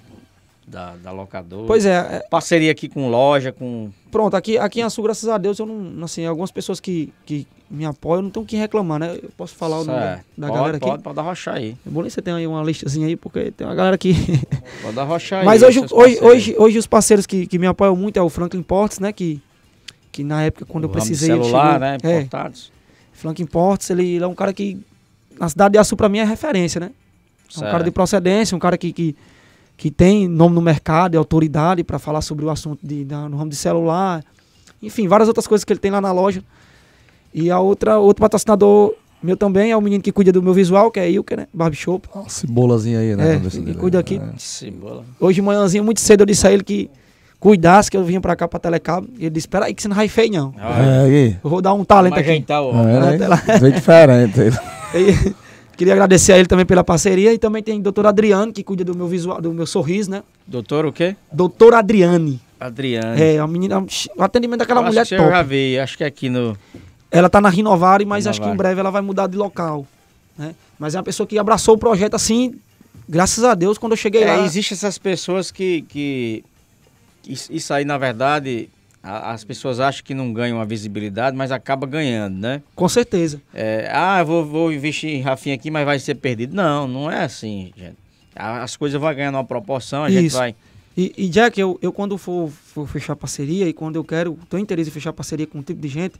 da, da locadora. Pois é, é. Parceria aqui com loja, com. Pronto, aqui, aqui em Açu, graças a Deus, eu não. Assim, algumas pessoas que, que me apoiam não tem o que reclamar, né? Eu posso falar certo. o nome da, da pode, galera aqui. Pode, pode arrochar aí. É bom nem você tem aí uma listazinha aí, porque tem uma galera aqui. (laughs) pode arrochar aí. Mas hoje, hoje, hoje, hoje os parceiros que, que me apoiam muito é o Franklin Portes, né? Que, que na época, quando o eu precisei. Celular, ele chegou, né? Importados. É, Franklin Portes, ele, ele é um cara que na cidade de Açu, pra mim, é referência, né? É um cara de procedência, um cara que, que, que tem nome no mercado e autoridade para falar sobre o assunto de, da, no ramo de celular. Enfim, várias outras coisas que ele tem lá na loja. E a outra, outro patrocinador meu também é o menino que cuida do meu visual, que é Ilker, né? Barbershop. Uma ah, cebolazinha aí, né? É, ele cuida é, aqui. É. Cebola. Hoje de manhãzinha, muito cedo, eu disse a ele que cuidasse, que eu vinha pra cá pra telecar ele disse: espera aí, que você não vai feio, não. Ah, é. Eu vou dar um talento Mas aqui. Tá, ó. É, é, é diferente. (laughs) e, Queria agradecer a ele também pela parceria e também tem o doutor Adriano, que cuida do meu visual, do meu sorriso, né? Doutor o quê? Doutor Adriane. Adriane. É, a menina, o atendimento daquela eu mulher acho que top. Eu já vi, acho que é aqui no... Ela tá na Rinovare, mas Rinovare. acho que em breve ela vai mudar de local, né? Mas é uma pessoa que abraçou o projeto assim, graças a Deus, quando eu cheguei é, lá... existe essas pessoas que, que... Isso aí, na verdade, as pessoas acham que não ganham a visibilidade, mas acaba ganhando, né? Com certeza. É, ah, vou, vou investir em Rafinha aqui, mas vai ser perdido. Não, não é assim, gente. As coisas vão ganhando uma proporção, a Isso. gente vai. E, e Jack, eu, eu quando for, for, fechar parceria e quando eu quero, tenho interesse em fechar parceria com um tipo de gente,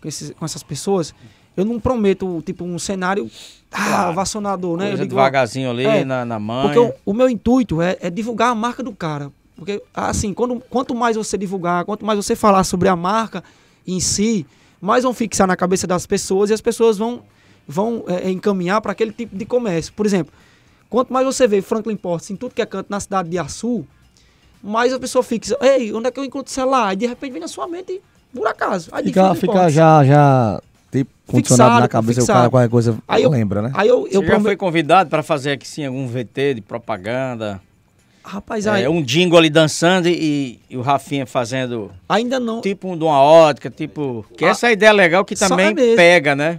com, esses, com essas pessoas, eu não prometo, tipo, um cenário ah, vacionador, né? Coisa eu digo, devagarzinho ali, é, na, na mão. Porque eu, o meu intuito é, é divulgar a marca do cara porque, assim, quando, quanto mais você divulgar, quanto mais você falar sobre a marca em si, mais vão fixar na cabeça das pessoas e as pessoas vão, vão é, é encaminhar para aquele tipo de comércio. Por exemplo, quanto mais você vê Franklin Portes em tudo que é canto na cidade de Açu, mais a pessoa fixa, ei, onde é que eu encontro celular? E de repente vem na sua mente, por acaso. Aí fica, fica já, já tipo, condicionado na cabeça, fixado. o cara qualquer coisa aí eu, lembra, né? Aí eu, eu Você já foi convidado para fazer aqui sim algum VT de propaganda? Rapaz, é, aí... um jingle ali dançando e, e, o Rafinha fazendo. Ainda não. Tipo de uma ótica, tipo. Que ah, essa é a ideia legal que também é pega, né?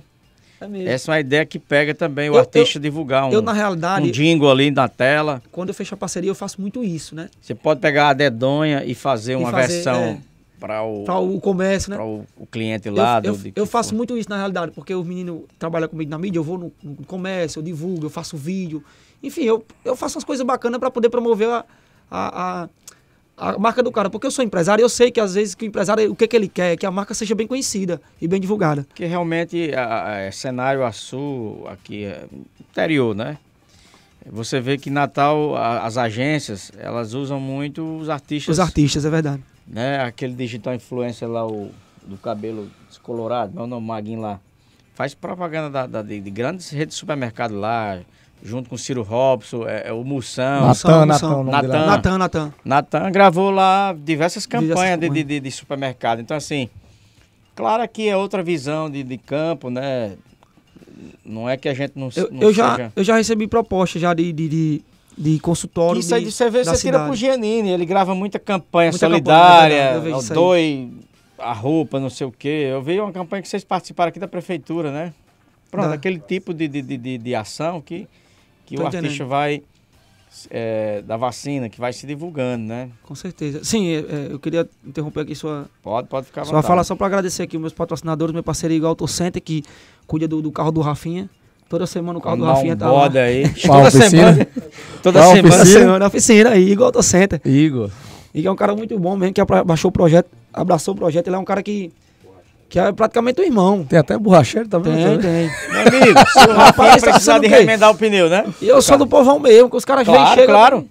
É mesmo. Essa é uma ideia que pega também o eu, artista eu, divulgar um, eu, na realidade, um jingle ali na tela. Quando eu fecho a parceria, eu faço muito isso, né? Você pode pegar a dedonha e fazer e uma fazer, versão é, para o, o comércio, né? Para o, o, cliente lá. Eu, do, eu, faço muito isso na realidade, porque o menino trabalha comigo na mídia, eu vou no, no comércio, eu divulgo, eu faço vídeo. Enfim, eu, eu faço umas coisas bacanas para poder promover a, a, a, a, marca do cara. Porque eu sou empresário eu sei que às vezes que o empresário, o que, é que ele quer que a marca seja bem conhecida e bem divulgada. Que realmente, a, a, é, cenário azul aqui, é, interior, né? Você vê que Natal, a, as agências, elas usam muito os artistas. Os artistas, é verdade. Né? Aquele digital influencer lá, o do cabelo descolorado, meu nome Maguinho lá. Faz propaganda da, da de, de, grandes redes de supermercado lá, junto com Ciro Robson, é, é o Moção. Natan, Natan. Natan, Natan. Natan gravou lá diversas campanhas de, de, de, supermercado. Então, assim, claro que é outra visão de, de campo, né? Não é que a gente não, eu, não eu seja... Já, eu já recebi proposta já de, de, de, de consultório Isso aí de, cerveja você cidade. tira pro Giannini. Ele grava muita campanha muita solidária, campanha, é doi a roupa, não sei o quê. Eu vi uma campanha que vocês participaram aqui da prefeitura, né? Pronto, aquele tipo de, de, de, de ação que que Tô o entendendo. artista vai. É, da vacina que vai se divulgando, né? Com certeza. Sim, é, é eu queria interromper aqui sua. Pode, pode ficar. Sua fala só para agradecer aqui meus patrocinadores, meu parceiro igual Auto Center, que cuida do, do carro do Rafinha. Toda semana o carro Vamos do Rafinha um tá lá. aí. (laughs) toda semana. Toda semana. Toda semana oficina aí, igual Auto Center. Igor. Igor é um cara muito bom mesmo, que abaixou o projeto, abraçou o projeto. Ele é um cara que que é praticamente um irmão. Tem até borracheiro também. Tá tem, tem. (laughs) Meu amigo, se o rapaz tá que precisar de remendar o pneu, né? E eu sou do povão mesmo, que os caras claro, vêm chegam. Claro,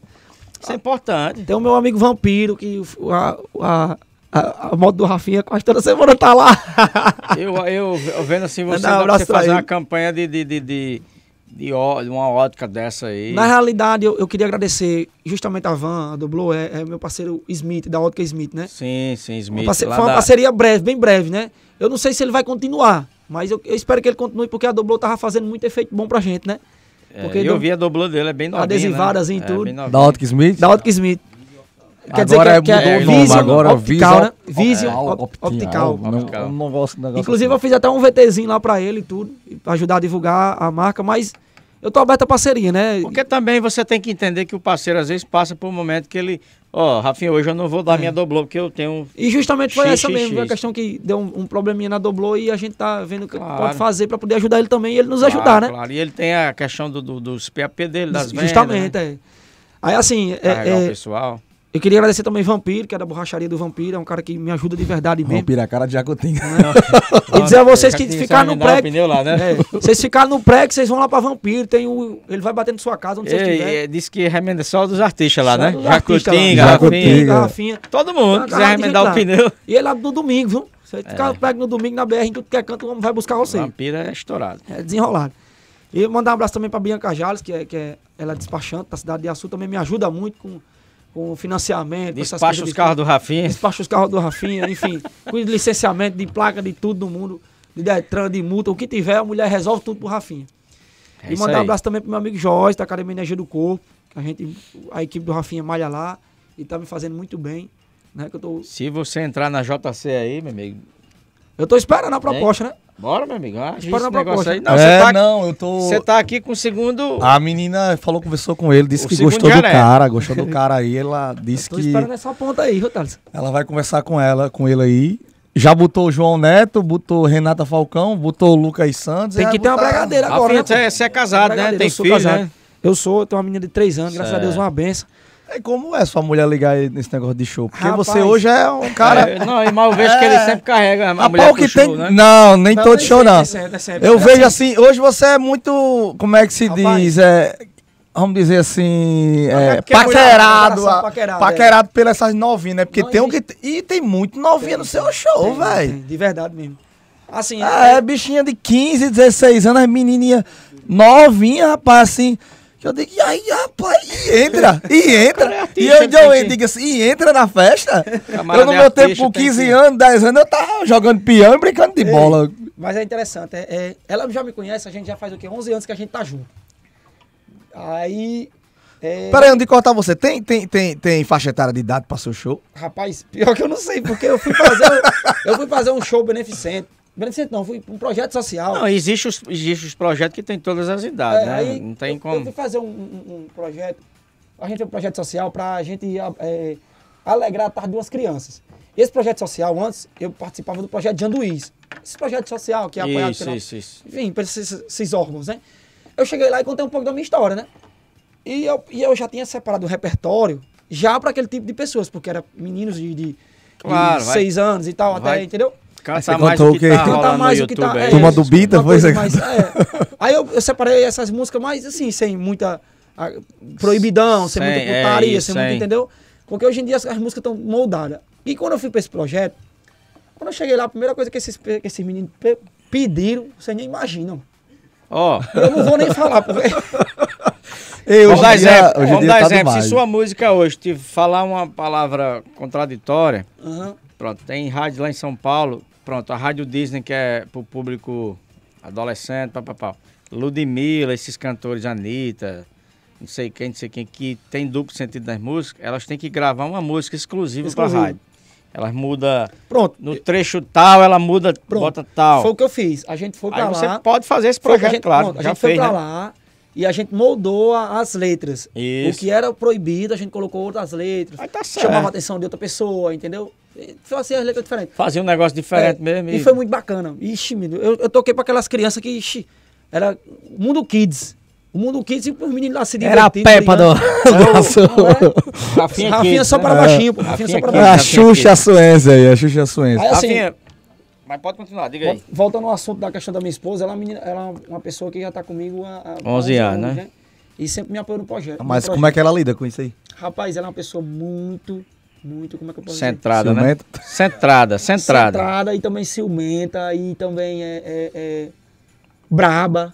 Isso é importante. Tem o meu amigo vampiro, que a, a, a, a moto do Rafinha quase toda semana tá lá. eu, eu, eu vendo assim, você, um você fazer uma campanha de, de, de, de de, ó, uma ótica dessa aí. Na realidade, eu, eu queria agradecer justamente a Van, a Dublô, é, é, meu parceiro Smith, da ótica Smith, né? Sim, sim, Smith. Uma foi uma da... parceria breve, bem breve, né? Eu não sei se ele vai continuar, mas eu, eu espero que ele continue, porque a Dublô tava fazendo muito efeito bom pra gente, né? É, porque é, eu do... vi a Dublô dele, é bem novinha. Né? Adesivadas né? em tudo. É, da ótica Smith? Da ótica Smith. Quer agora dizer que, é, é que é mudou é, o nome, agora optical, né? Vision é, Optical. Não, não gosto, negócio Inclusive, assim. eu fiz até um VTzinho lá pra ele e tudo, pra ajudar a divulgar a marca, mas eu tô aberto a parceria, né? Porque também você tem que entender que o parceiro às vezes passa por um momento que ele, ó, oh, Rafinha, hoje eu não vou dar é. minha doblô porque eu tenho. E justamente foi X, essa X, mesmo, X. a questão que deu um, um, probleminha na doblô e a gente tá vendo o que pode fazer para poder ajudar ele também e ele nos claro, ajudar, né? Claro, e ele tem a questão do, do dos PAP dele, das vendas. Justamente, né? é. Aí assim, é, Carregar é, é, pessoal. Eu queria agradecer também Vampiro, que é da borracharia do Vampiro, é um cara que me ajuda de verdade mesmo. Vampiro, a cara de Jacutinga. e dizer a vocês que ficaram no pré, Lá, né? é, vocês ficaram no pré, que vocês vão lá pra Vampiro, tem o, ele vai batendo sua casa, onde vocês estiverem. É, diz que remenda só dos artistas lá, só né? Jacutinga, Jacutinga, é. Todo mundo, quiser remendar o pneu. E ele lá no domingo, viu? Você é. fica no domingo na BR, em tudo que é canto, o homem vai buscar você. Vampiro é estourado. É desenrolado. E mandar um abraço também pra Bianca Jales, que é, que é ela é despachante da cidade de Açu, também me ajuda muito com com financiamento. Despacha os de carros do Rafinha. Despacha os carros do Rafinha, enfim. (laughs) com licenciamento de placa, de tudo do mundo, de Detran, de multa, o que tiver, a mulher resolve tudo pro Rafinha. É e mandar um abraço também pro meu amigo Jorge, da Academia Energia do Corpo. A gente, a equipe do Rafinha malha lá e tá me fazendo muito bem. Né, que eu tô... Se você entrar na JC aí, meu amigo. Eu tô esperando a proposta, né? Bora, meu amigo. Ah, para um negócio aí. Não, é, tá, não, eu tô. Você tá aqui com o segundo. A menina falou, conversou com ele, disse o que gostou do cara, gostou do cara aí. Ela disse tô que. Tô esperando essa ponta aí, Rotalis. Ela vai conversar com ela, com ele aí. Já botou o João Neto, botou Renata Falcão, botou o Lucas Santos. Tem é, que botar... ter uma brigadeira agora. Alfinha, né? Você é, casado, né? Tem filho, casado. né? Eu sou, eu tenho uma menina de três anos, certo. graças a Deus, uma benção. Como é sua mulher ligar nesse negócio de show? Porque Rapaz, você hoje é um é, cara. É, não, e mal vejo é, que ele é. sempre carrega a Rapaz, mulher pro show, tem... né? Não, nem não, todo nem show, sei, não. Sempre, sempre, eu vejo assim. assim, hoje você é muito. Como é que se Rapaz. diz? É, vamos dizer assim, é, é paquerado, mulher, paquerado, paquerado é. pelas essas novinhas, né? Porque não tem um que e tem muito novinha tem, no seu show, velho. De verdade mesmo. Assim, ah, é, é, bichinha de 15, 16 anos, as menininha novinha, rapaz, assim. Eu digo, e aí, rapaz, e entra, e (laughs) entra. É artista, e eu, eu, eu, digo assim, e entra na festa? Camarada eu no meu tempo, com 15 anos, 10 anos, eu tava jogando piano e brincando de é, bola. Mas é interessante, é, é, ela já me conhece, a gente já faz o quê? 11 anos que a gente tá junto. Aí... É... Peraí, onde cortar você? Tem, tem, tem, tem faixa etária de idade pra seu show? Rapaz, pior que eu não sei, porque eu fui fazer, eu fui fazer um show beneficente Grande centro não, foi um projeto social. Não, existe os, existe os projetos que tem todas as idades, é, né? Aí, não tem eu, como. Eu fui fazer um, um, projeto, a gente tem um projeto social para a gente é, alegrar a tarde de umas crianças. Esse projeto social, antes, eu participava do projeto de Anduiz. Esse projeto social que é apoiado isso, pela, isso, isso. Enfim, para esses, esses, órgãos, né? Eu cheguei lá e contei um pouco da minha história, né? E eu, e eu já tinha separado o repertório já para aquele tipo de pessoas, porque era meninos de, de, claro, de seis anos e tal, vai. até, entendeu? Cantar mais o que, tá, tá mais o que tá. É, Turma do Bita foi isso mais, é. Aí eu, eu, separei essas músicas mais assim, sem muita a, proibidão, sem, é sem muita putaria, é isso, sem, muito, entendeu? Porque hoje em dia as, as músicas estão moldadas. E quando eu fui para esse projeto, quando eu cheguei lá, a primeira coisa que esses, que esses meninos pediram, vocês nem imaginam. Ó. Oh. Eu não vou nem falar, porque. (laughs) Ei, vamos dar exemplo. vamos dar tá exemplo. Se sua música hoje te falar uma palavra contraditória, uhum. pronto, tem rádio lá em São Paulo Pronto, a Rádio Disney, que é pro público adolescente, papapá. Ludmilla, esses cantores, Anitta, não sei quem, não sei quem, que tem duplo sentido nas músicas, elas têm que gravar uma música exclusiva para rádio. Elas mudam. Pronto. No trecho tal, ela muda, pronto. bota tal. Foi o que eu fiz. A gente foi para lá. Você pode fazer esse projeto, gente, claro. Pronto, a gente fez, foi pra né? lá e a gente moldou a, as letras. Isso. O que era proibido, a gente colocou outras letras. Aí tá certo. Chamava a atenção de outra pessoa, entendeu? Fazia as assim, é letras diferentes. Fazia um negócio diferente é, mesmo. E... e... foi muito bacana. Ixi, menino, eu, eu toquei para aquelas crianças que, ixi, era Mundo Kids. O Mundo Kids e os meninos lá se divertindo. Era a pepa do, é, (laughs) do é? né? Rafinha, Rafinha só para baixinho, Rafinha, só para baixinho. A Xuxa Suense aí, a Xuxa Suense. assim, Rafinha... Mas pode continuar, diga aí. Voltando ao assunto da questão da minha esposa, ela, menina, ela é uma pessoa que já está comigo há, 11 anos, né? né? E sempre me apoiou no projeto. Ah, mas no projeto. como é que ela lida com isso aí? Rapaz, ela é uma pessoa muito muito, como é que eu posso centrada, dizer? Né? Centrada, centrada. Centrada e também ciumenta e também é, é, é braba.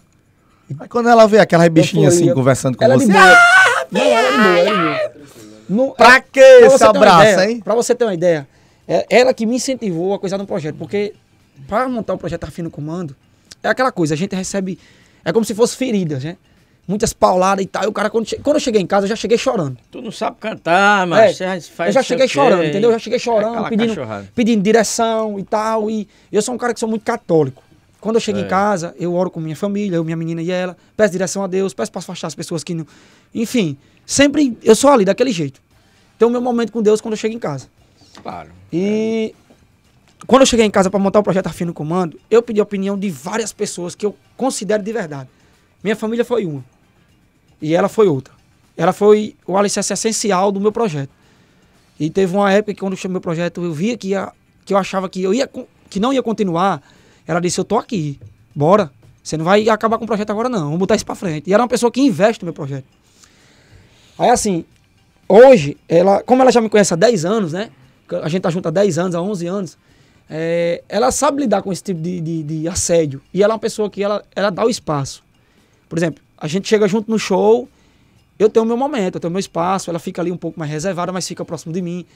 Mas quando ela vê aquelas bichinhas assim conversando com ela é você. de boa. Ah, não, ela é de boa, ela é de boa. pra é, que esse abraço, ideia, hein? Pra você ter uma ideia, é ela que me incentivou a coisa no projeto, porque para montar o projeto Afino Comando, é aquela coisa, a gente recebe. É como se fosse feridas, né? muitas pauladas e tal. E o cara, quando, che... quando eu cheguei em casa, eu já cheguei chorando. Tu não sabe cantar, mas é, você faz. Eu já cheguei chorando, entendeu? Eu já cheguei é chorando, pedindo, pedindo direção e tal. E eu sou um cara que sou muito católico. Quando eu chego é. em casa, eu oro com minha família, eu, minha menina e ela, peço direção a Deus, peço para afastar as pessoas que não. Enfim, sempre eu sou ali, daquele jeito. Tem o meu momento com Deus quando eu chego em casa. Claro. E é. quando eu cheguei em casa para montar o projeto Afino Comando, eu pedi a opinião de várias pessoas que eu considero de verdade. Minha família foi uma. E ela foi outra. Ela foi o alicerce essencial do meu projeto. E teve uma época que quando eu chamei meu projeto, eu via que, ia, que eu achava que eu ia que não ia continuar. Ela disse: "Eu tô aqui. Bora. Você não vai acabar com o projeto agora não. Vamos botar isso para frente". E ela é uma pessoa que investe no meu projeto. Aí assim, hoje ela, como ela já me conhece há 10 anos, né? A gente tá junto há 10 anos, há 11 anos. É, ela sabe lidar com esse tipo de, de, de assédio. E ela é uma pessoa que ela, ela dá o espaço. Por exemplo, a gente chega junto no show, eu tenho meu momento, eu tenho meu espaço, ela fica ali um pouco mais reservada, mas fica próximo de mim.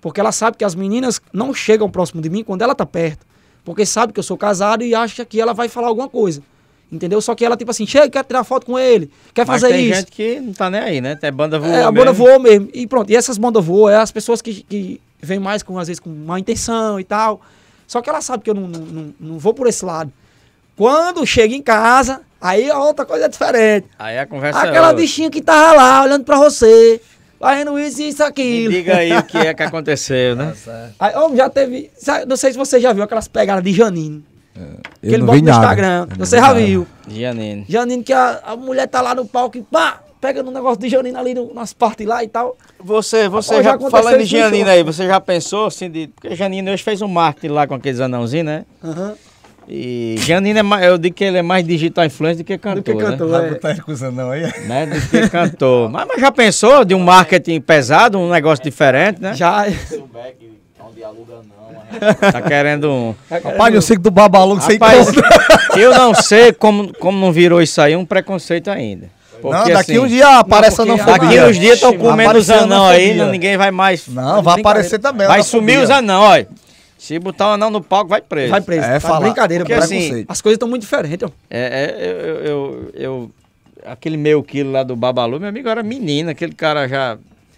Porque ela sabe que as meninas não chegam próximo de mim quando ela tá perto. Porque sabe que eu sou casado e acha que ela vai falar alguma coisa. Entendeu? Só que ela, tipo assim, chega, quer tirar foto com ele, quer Mas fazer tem isso. Tem gente que não tá nem aí, né? Tem é banda voa. É, a mesmo. banda voa mesmo. E pronto, e essas bandas voam, é as pessoas que, que vêm mais, com, às vezes, com má intenção e tal. Só que ela sabe que eu não, não, não, não vou por esse lado. Quando chega em casa, aí a é outra coisa é diferente. Aí a conversa é Aquela é bichinha que tava lá olhando pra você, fazendo isso e isso aquilo. Me diga aí o que é que (laughs) aconteceu, né? Nossa. Tá aí, homem, já teve. Não sei se você já viu aquelas pegadas de Janine. É, que ele bota no Instagram. Eu você já viu. Janine. Janine, que a, a mulher tá lá no palco e pá! Pega no negócio de Janine ali, no, nas partes lá e tal. Você, você Após, já, já falando de Janine aí, você já pensou assim de. Porque Janine hoje fez um marketing lá com aqueles anãozinhos, né? Uhum. E Janina, é mais, eu digo que ele é mais digital influencer do que cantor. Do que cantor, né? é. não aí. Né? Do que cantor. (laughs) mas, mas, já pensou de um marketing pesado, um negócio diferente, né? Já. onde aluga não. Tá querendo um. Tá Rapaz, eu sei que do babaluco você conta. Eu não sei como, como não virou isso aí um preconceito ainda. Porque, não, daqui assim, um dia aparece não, anofobia. Daqui uns dias estão comendo os anão aí, ninguém vai mais. Não, vai aparecer também. Vai sumir os anão, olha. Se botar um anão no palco, vai preso. Vai preso. É, tá falar. brincadeira, Porque, assim, As coisas estão muito diferentes, ó. É, é eu, eu, eu, Aquele meio quilo lá do Babalu, meu amigo era menina, aquele cara já,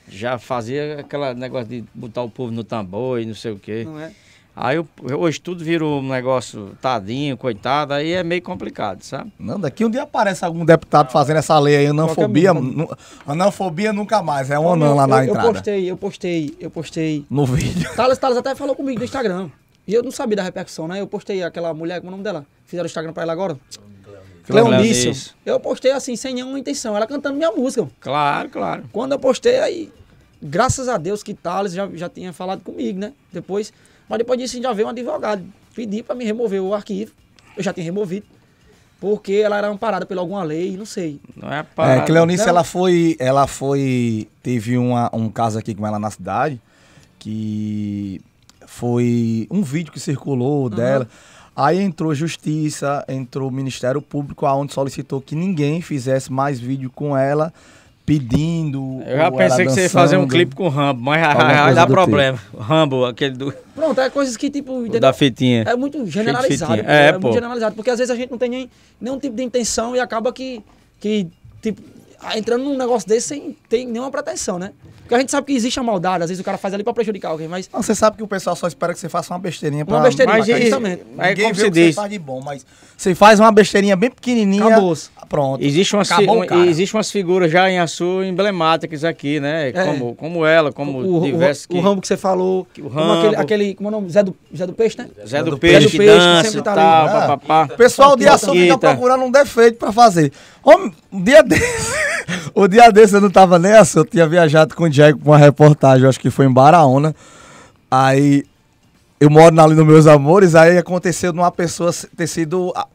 já fazia aquele negócio de botar o povo no tambor e não sei o quê. Não é? Aí eu, hoje tudo virou um negócio tadinho, coitado, aí é meio complicado, sabe? Não, daqui um dia aparece algum deputado fazendo essa lei aí, ananfobia, nu, nunca mais, é um anão lá na eu entrada. Eu postei, eu postei, eu postei. No vídeo. (laughs) Thales, Thales até falou comigo no Instagram, e eu não sabia da repercussão, né? Eu postei aquela mulher, como é o nome dela? Fizeram o Instagram pra ela agora? Cleonice. Eu postei assim, sem nenhuma intenção, ela cantando minha música. Claro, claro. Quando eu postei, aí, graças a Deus que Thales já, já tinha falado comigo, né? Depois... Mas depois disso já veio um advogado pedir para me remover o arquivo. Eu já tinha removido. Porque ela era amparada por alguma lei, não sei. Não é, é parada. É, Cleonice, ela foi. Ela foi. Teve uma, um caso aqui com ela na cidade. Que foi um vídeo que circulou uhum. dela. Aí entrou justiça, entrou o Ministério Público, aonde solicitou que ninguém fizesse mais vídeo com ela pedindo. Eu já pensei que você ia fazer um clipe com o Rambo, mas dá problema. Tipo. Rambo, aquele do. Pronto, é coisas que, tipo. Da fitinha. É muito generalizado. É, é, é muito generalizado. Porque às vezes a gente não tem nem nenhum tipo de intenção e acaba que. que tipo, ah, entrando num negócio desse sem ter nenhuma pretensão, né? Porque a gente sabe que existe a maldade, às vezes o cara faz ali pra prejudicar alguém, mas. Não, você sabe que o pessoal só espera que você faça uma besteirinha pra Uma besteirinha, mas, justamente. Mas, ninguém é vê o que você faz de bom, mas você faz uma besteirinha bem pequenininha. Acabou. Pronto. Existe umas, Acabou, um, existe umas figuras já em Açu emblemáticas aqui, né? É. Como, como ela, como o, diversos. O, que... o Rambo que você falou. O Rambo. Aquele, aquele, Como é o nome? Zé do, Zé do Peixe, né? Zé do, Zé do Peixe, Zé do Peixe, dança, sempre tá tal, é. ali. Pá, pá, pá. O pessoal de Açu fica procurando um defeito pra fazer. Homem, um dia (laughs) desse. (laughs) o dia desse eu não tava nessa, assim, eu tinha viajado com o Diego pra uma reportagem, acho que foi em Baraúna. Aí eu moro na Lina Meus Amores, aí aconteceu de uma pessoa ter sido. A,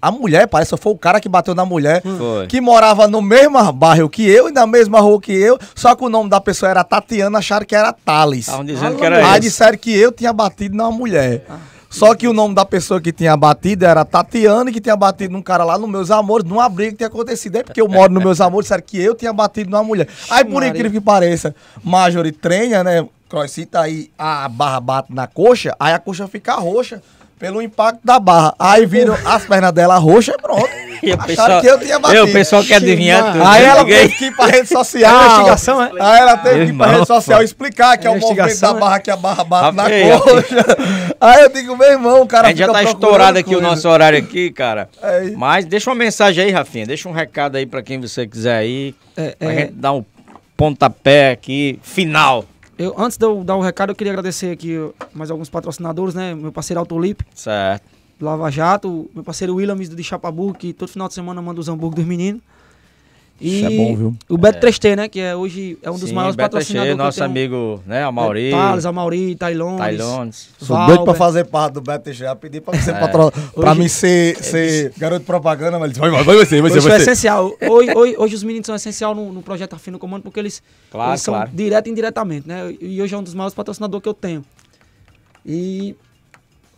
a mulher, parece, foi o cara que bateu na mulher, hum. foi. que morava no mesmo bairro que eu e na mesma rua que eu, só que o nome da pessoa era Tatiana, acharam que era Thales. Estavam dizendo ah, que era Aí esse. disseram que eu tinha batido na mulher. Ah. Só que o nome da pessoa que tinha batido era Tatiana, que tinha batido num cara lá no Meus Amores, numa briga que tinha acontecido. É porque eu moro no Meus Amores, sério que eu tinha batido numa mulher. Aí, por incrível que pareça, Marjorie treina, né? Crossita aí a barra bate na coxa, aí a coxa fica roxa pelo impacto da barra. Aí viram as pernas dela roxa e pronto. Acharam pessoal, que eu tinha batido. o pessoal quer adivinhar tudo. Aí né? ela teve que ir pra rede social. a é investigação, é? Aí ela teve que ir pra rede social pô. explicar que é, é o movimento da né? barra que é a barra bate na coxa. Aí eu digo, meu irmão, o cara. A gente já tá estourado aqui coisa. o nosso horário aqui, cara. É. Mas deixa uma mensagem aí, Rafinha. Deixa um recado aí pra quem você quiser aí. É, pra é... gente dar um pontapé aqui, final. Eu, antes de eu dar o um recado, eu queria agradecer aqui mais alguns patrocinadores, né? Meu parceiro Autolip. Certo do Lava Jato, meu parceiro Williams de Chapaburgo, que todo final de semana manda os hambúrguer dos meninos. Isso é bom, viu? O Beto é. 3T, né? Que é, hoje é um dos Sim, maiores Beto patrocinadores. 3T, nosso um... amigo, né? É, a Mauri. Thales, a Mauri, Tailones. Tailones. Sou doido pra fazer parte do Beto 3T. Já pedi pra você é. patro... hoje... mim é ser, ser é. garoto de propaganda, mas vai, vai, vai, vai vai ser. Vai é essencial. Hoje, hoje, hoje os meninos são essencial no, no projeto Afino Comando, porque eles, claro, eles claro. são direto e indiretamente, né? E hoje é um dos maiores patrocinadores que eu tenho. E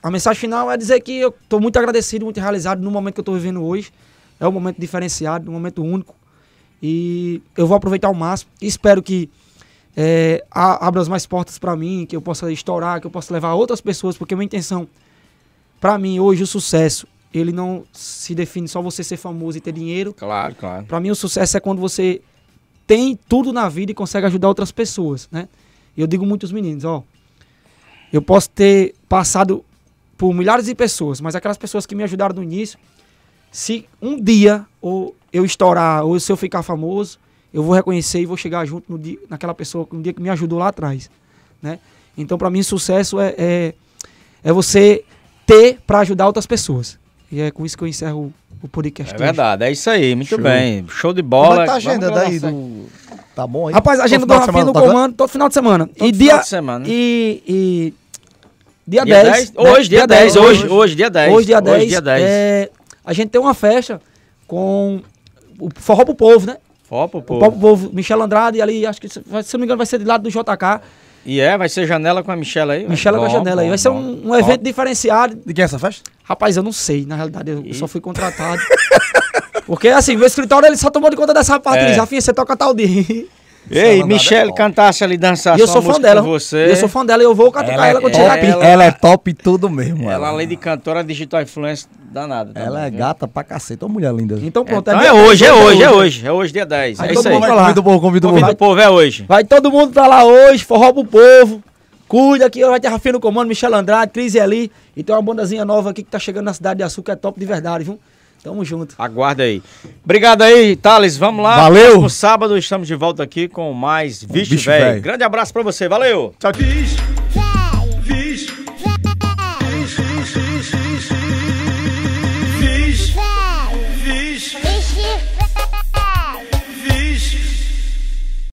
a mensagem final é dizer que eu estou muito agradecido, muito realizado no momento que eu estou vivendo hoje. É um momento diferenciado, um momento único. E eu vou aproveitar ao máximo. Espero que é, abra as mais portas para mim, que eu possa estourar, que eu possa levar outras pessoas, porque minha intenção, para mim, hoje, o sucesso, ele não se define só você ser famoso e ter dinheiro. Claro, claro. Para mim, o sucesso é quando você tem tudo na vida e consegue ajudar outras pessoas, né? E eu digo muito aos meninos, ó, eu posso ter passado por milhares de pessoas, mas aquelas pessoas que me ajudaram no início, se um dia ou eu estourar ou se eu ficar famoso, eu vou reconhecer e vou chegar junto no dia, naquela pessoa no dia que me ajudou lá atrás, né? Então, para mim, sucesso é, é, é você ter para ajudar outras pessoas. E é com isso que eu encerro o podcast. É verdade, hoje. é isso aí, muito Show. bem. Show de bola. Como é tá a agenda daí do... Tá bom aí? Rapaz, a agenda do Rafinha no tá comando todo final de semana. Todo e dia, de semana. e, e Dia, dia 10, 10? Né? Hoje, dia, dia 10, 10. Hoje, hoje, dia 10. Hoje, dia 10. Hoje, dia 10. É, a gente tem uma festa com o Forró pro Povo, né? Forró pro Povo. O Forró Povo, Michel Andrade, e ali, acho que, se não me engano, vai ser do lado do JK. E é, vai ser janela com a Michelle aí? Michelle é com a janela bom, aí. Vai bom, ser um, um evento bom. diferenciado. De quem é essa festa? Rapaz, eu não sei, na realidade, eu e? só fui contratado. (laughs) Porque assim, meu escritório ele só tomou de conta dessa parte. É. Ele já, você toca tal dia. Ei, Michelle é cantasse ali, dançasse eu sou fã dela. você. Eu sou fã dela e eu vou cantar ela, ela, é ela, ela é top tudo mesmo. Ela, além de cantora, digital influencer, danada. Também, ela é viu? gata pra caceta. Ô, mulher linda. Então pronto. Então é, é hoje, é hoje, é hoje. É hoje, dia 10. Aí é isso aí. Convida o povo, convida o povo. o povo, é hoje. Vai todo mundo pra lá hoje, forró pro povo. Cuida que vai ter Rafinha no comando, Michelle Andrade, Cris ali. E tem uma bandazinha nova aqui que tá chegando na cidade de Açúcar, é top de verdade, viu? Tamo junto. Aguarda aí. Obrigado aí, Thales. Vamos lá. Valeu. No sábado estamos de volta aqui com mais Vixe, Velho. Grande abraço para você. Valeu. Tchau, bicho.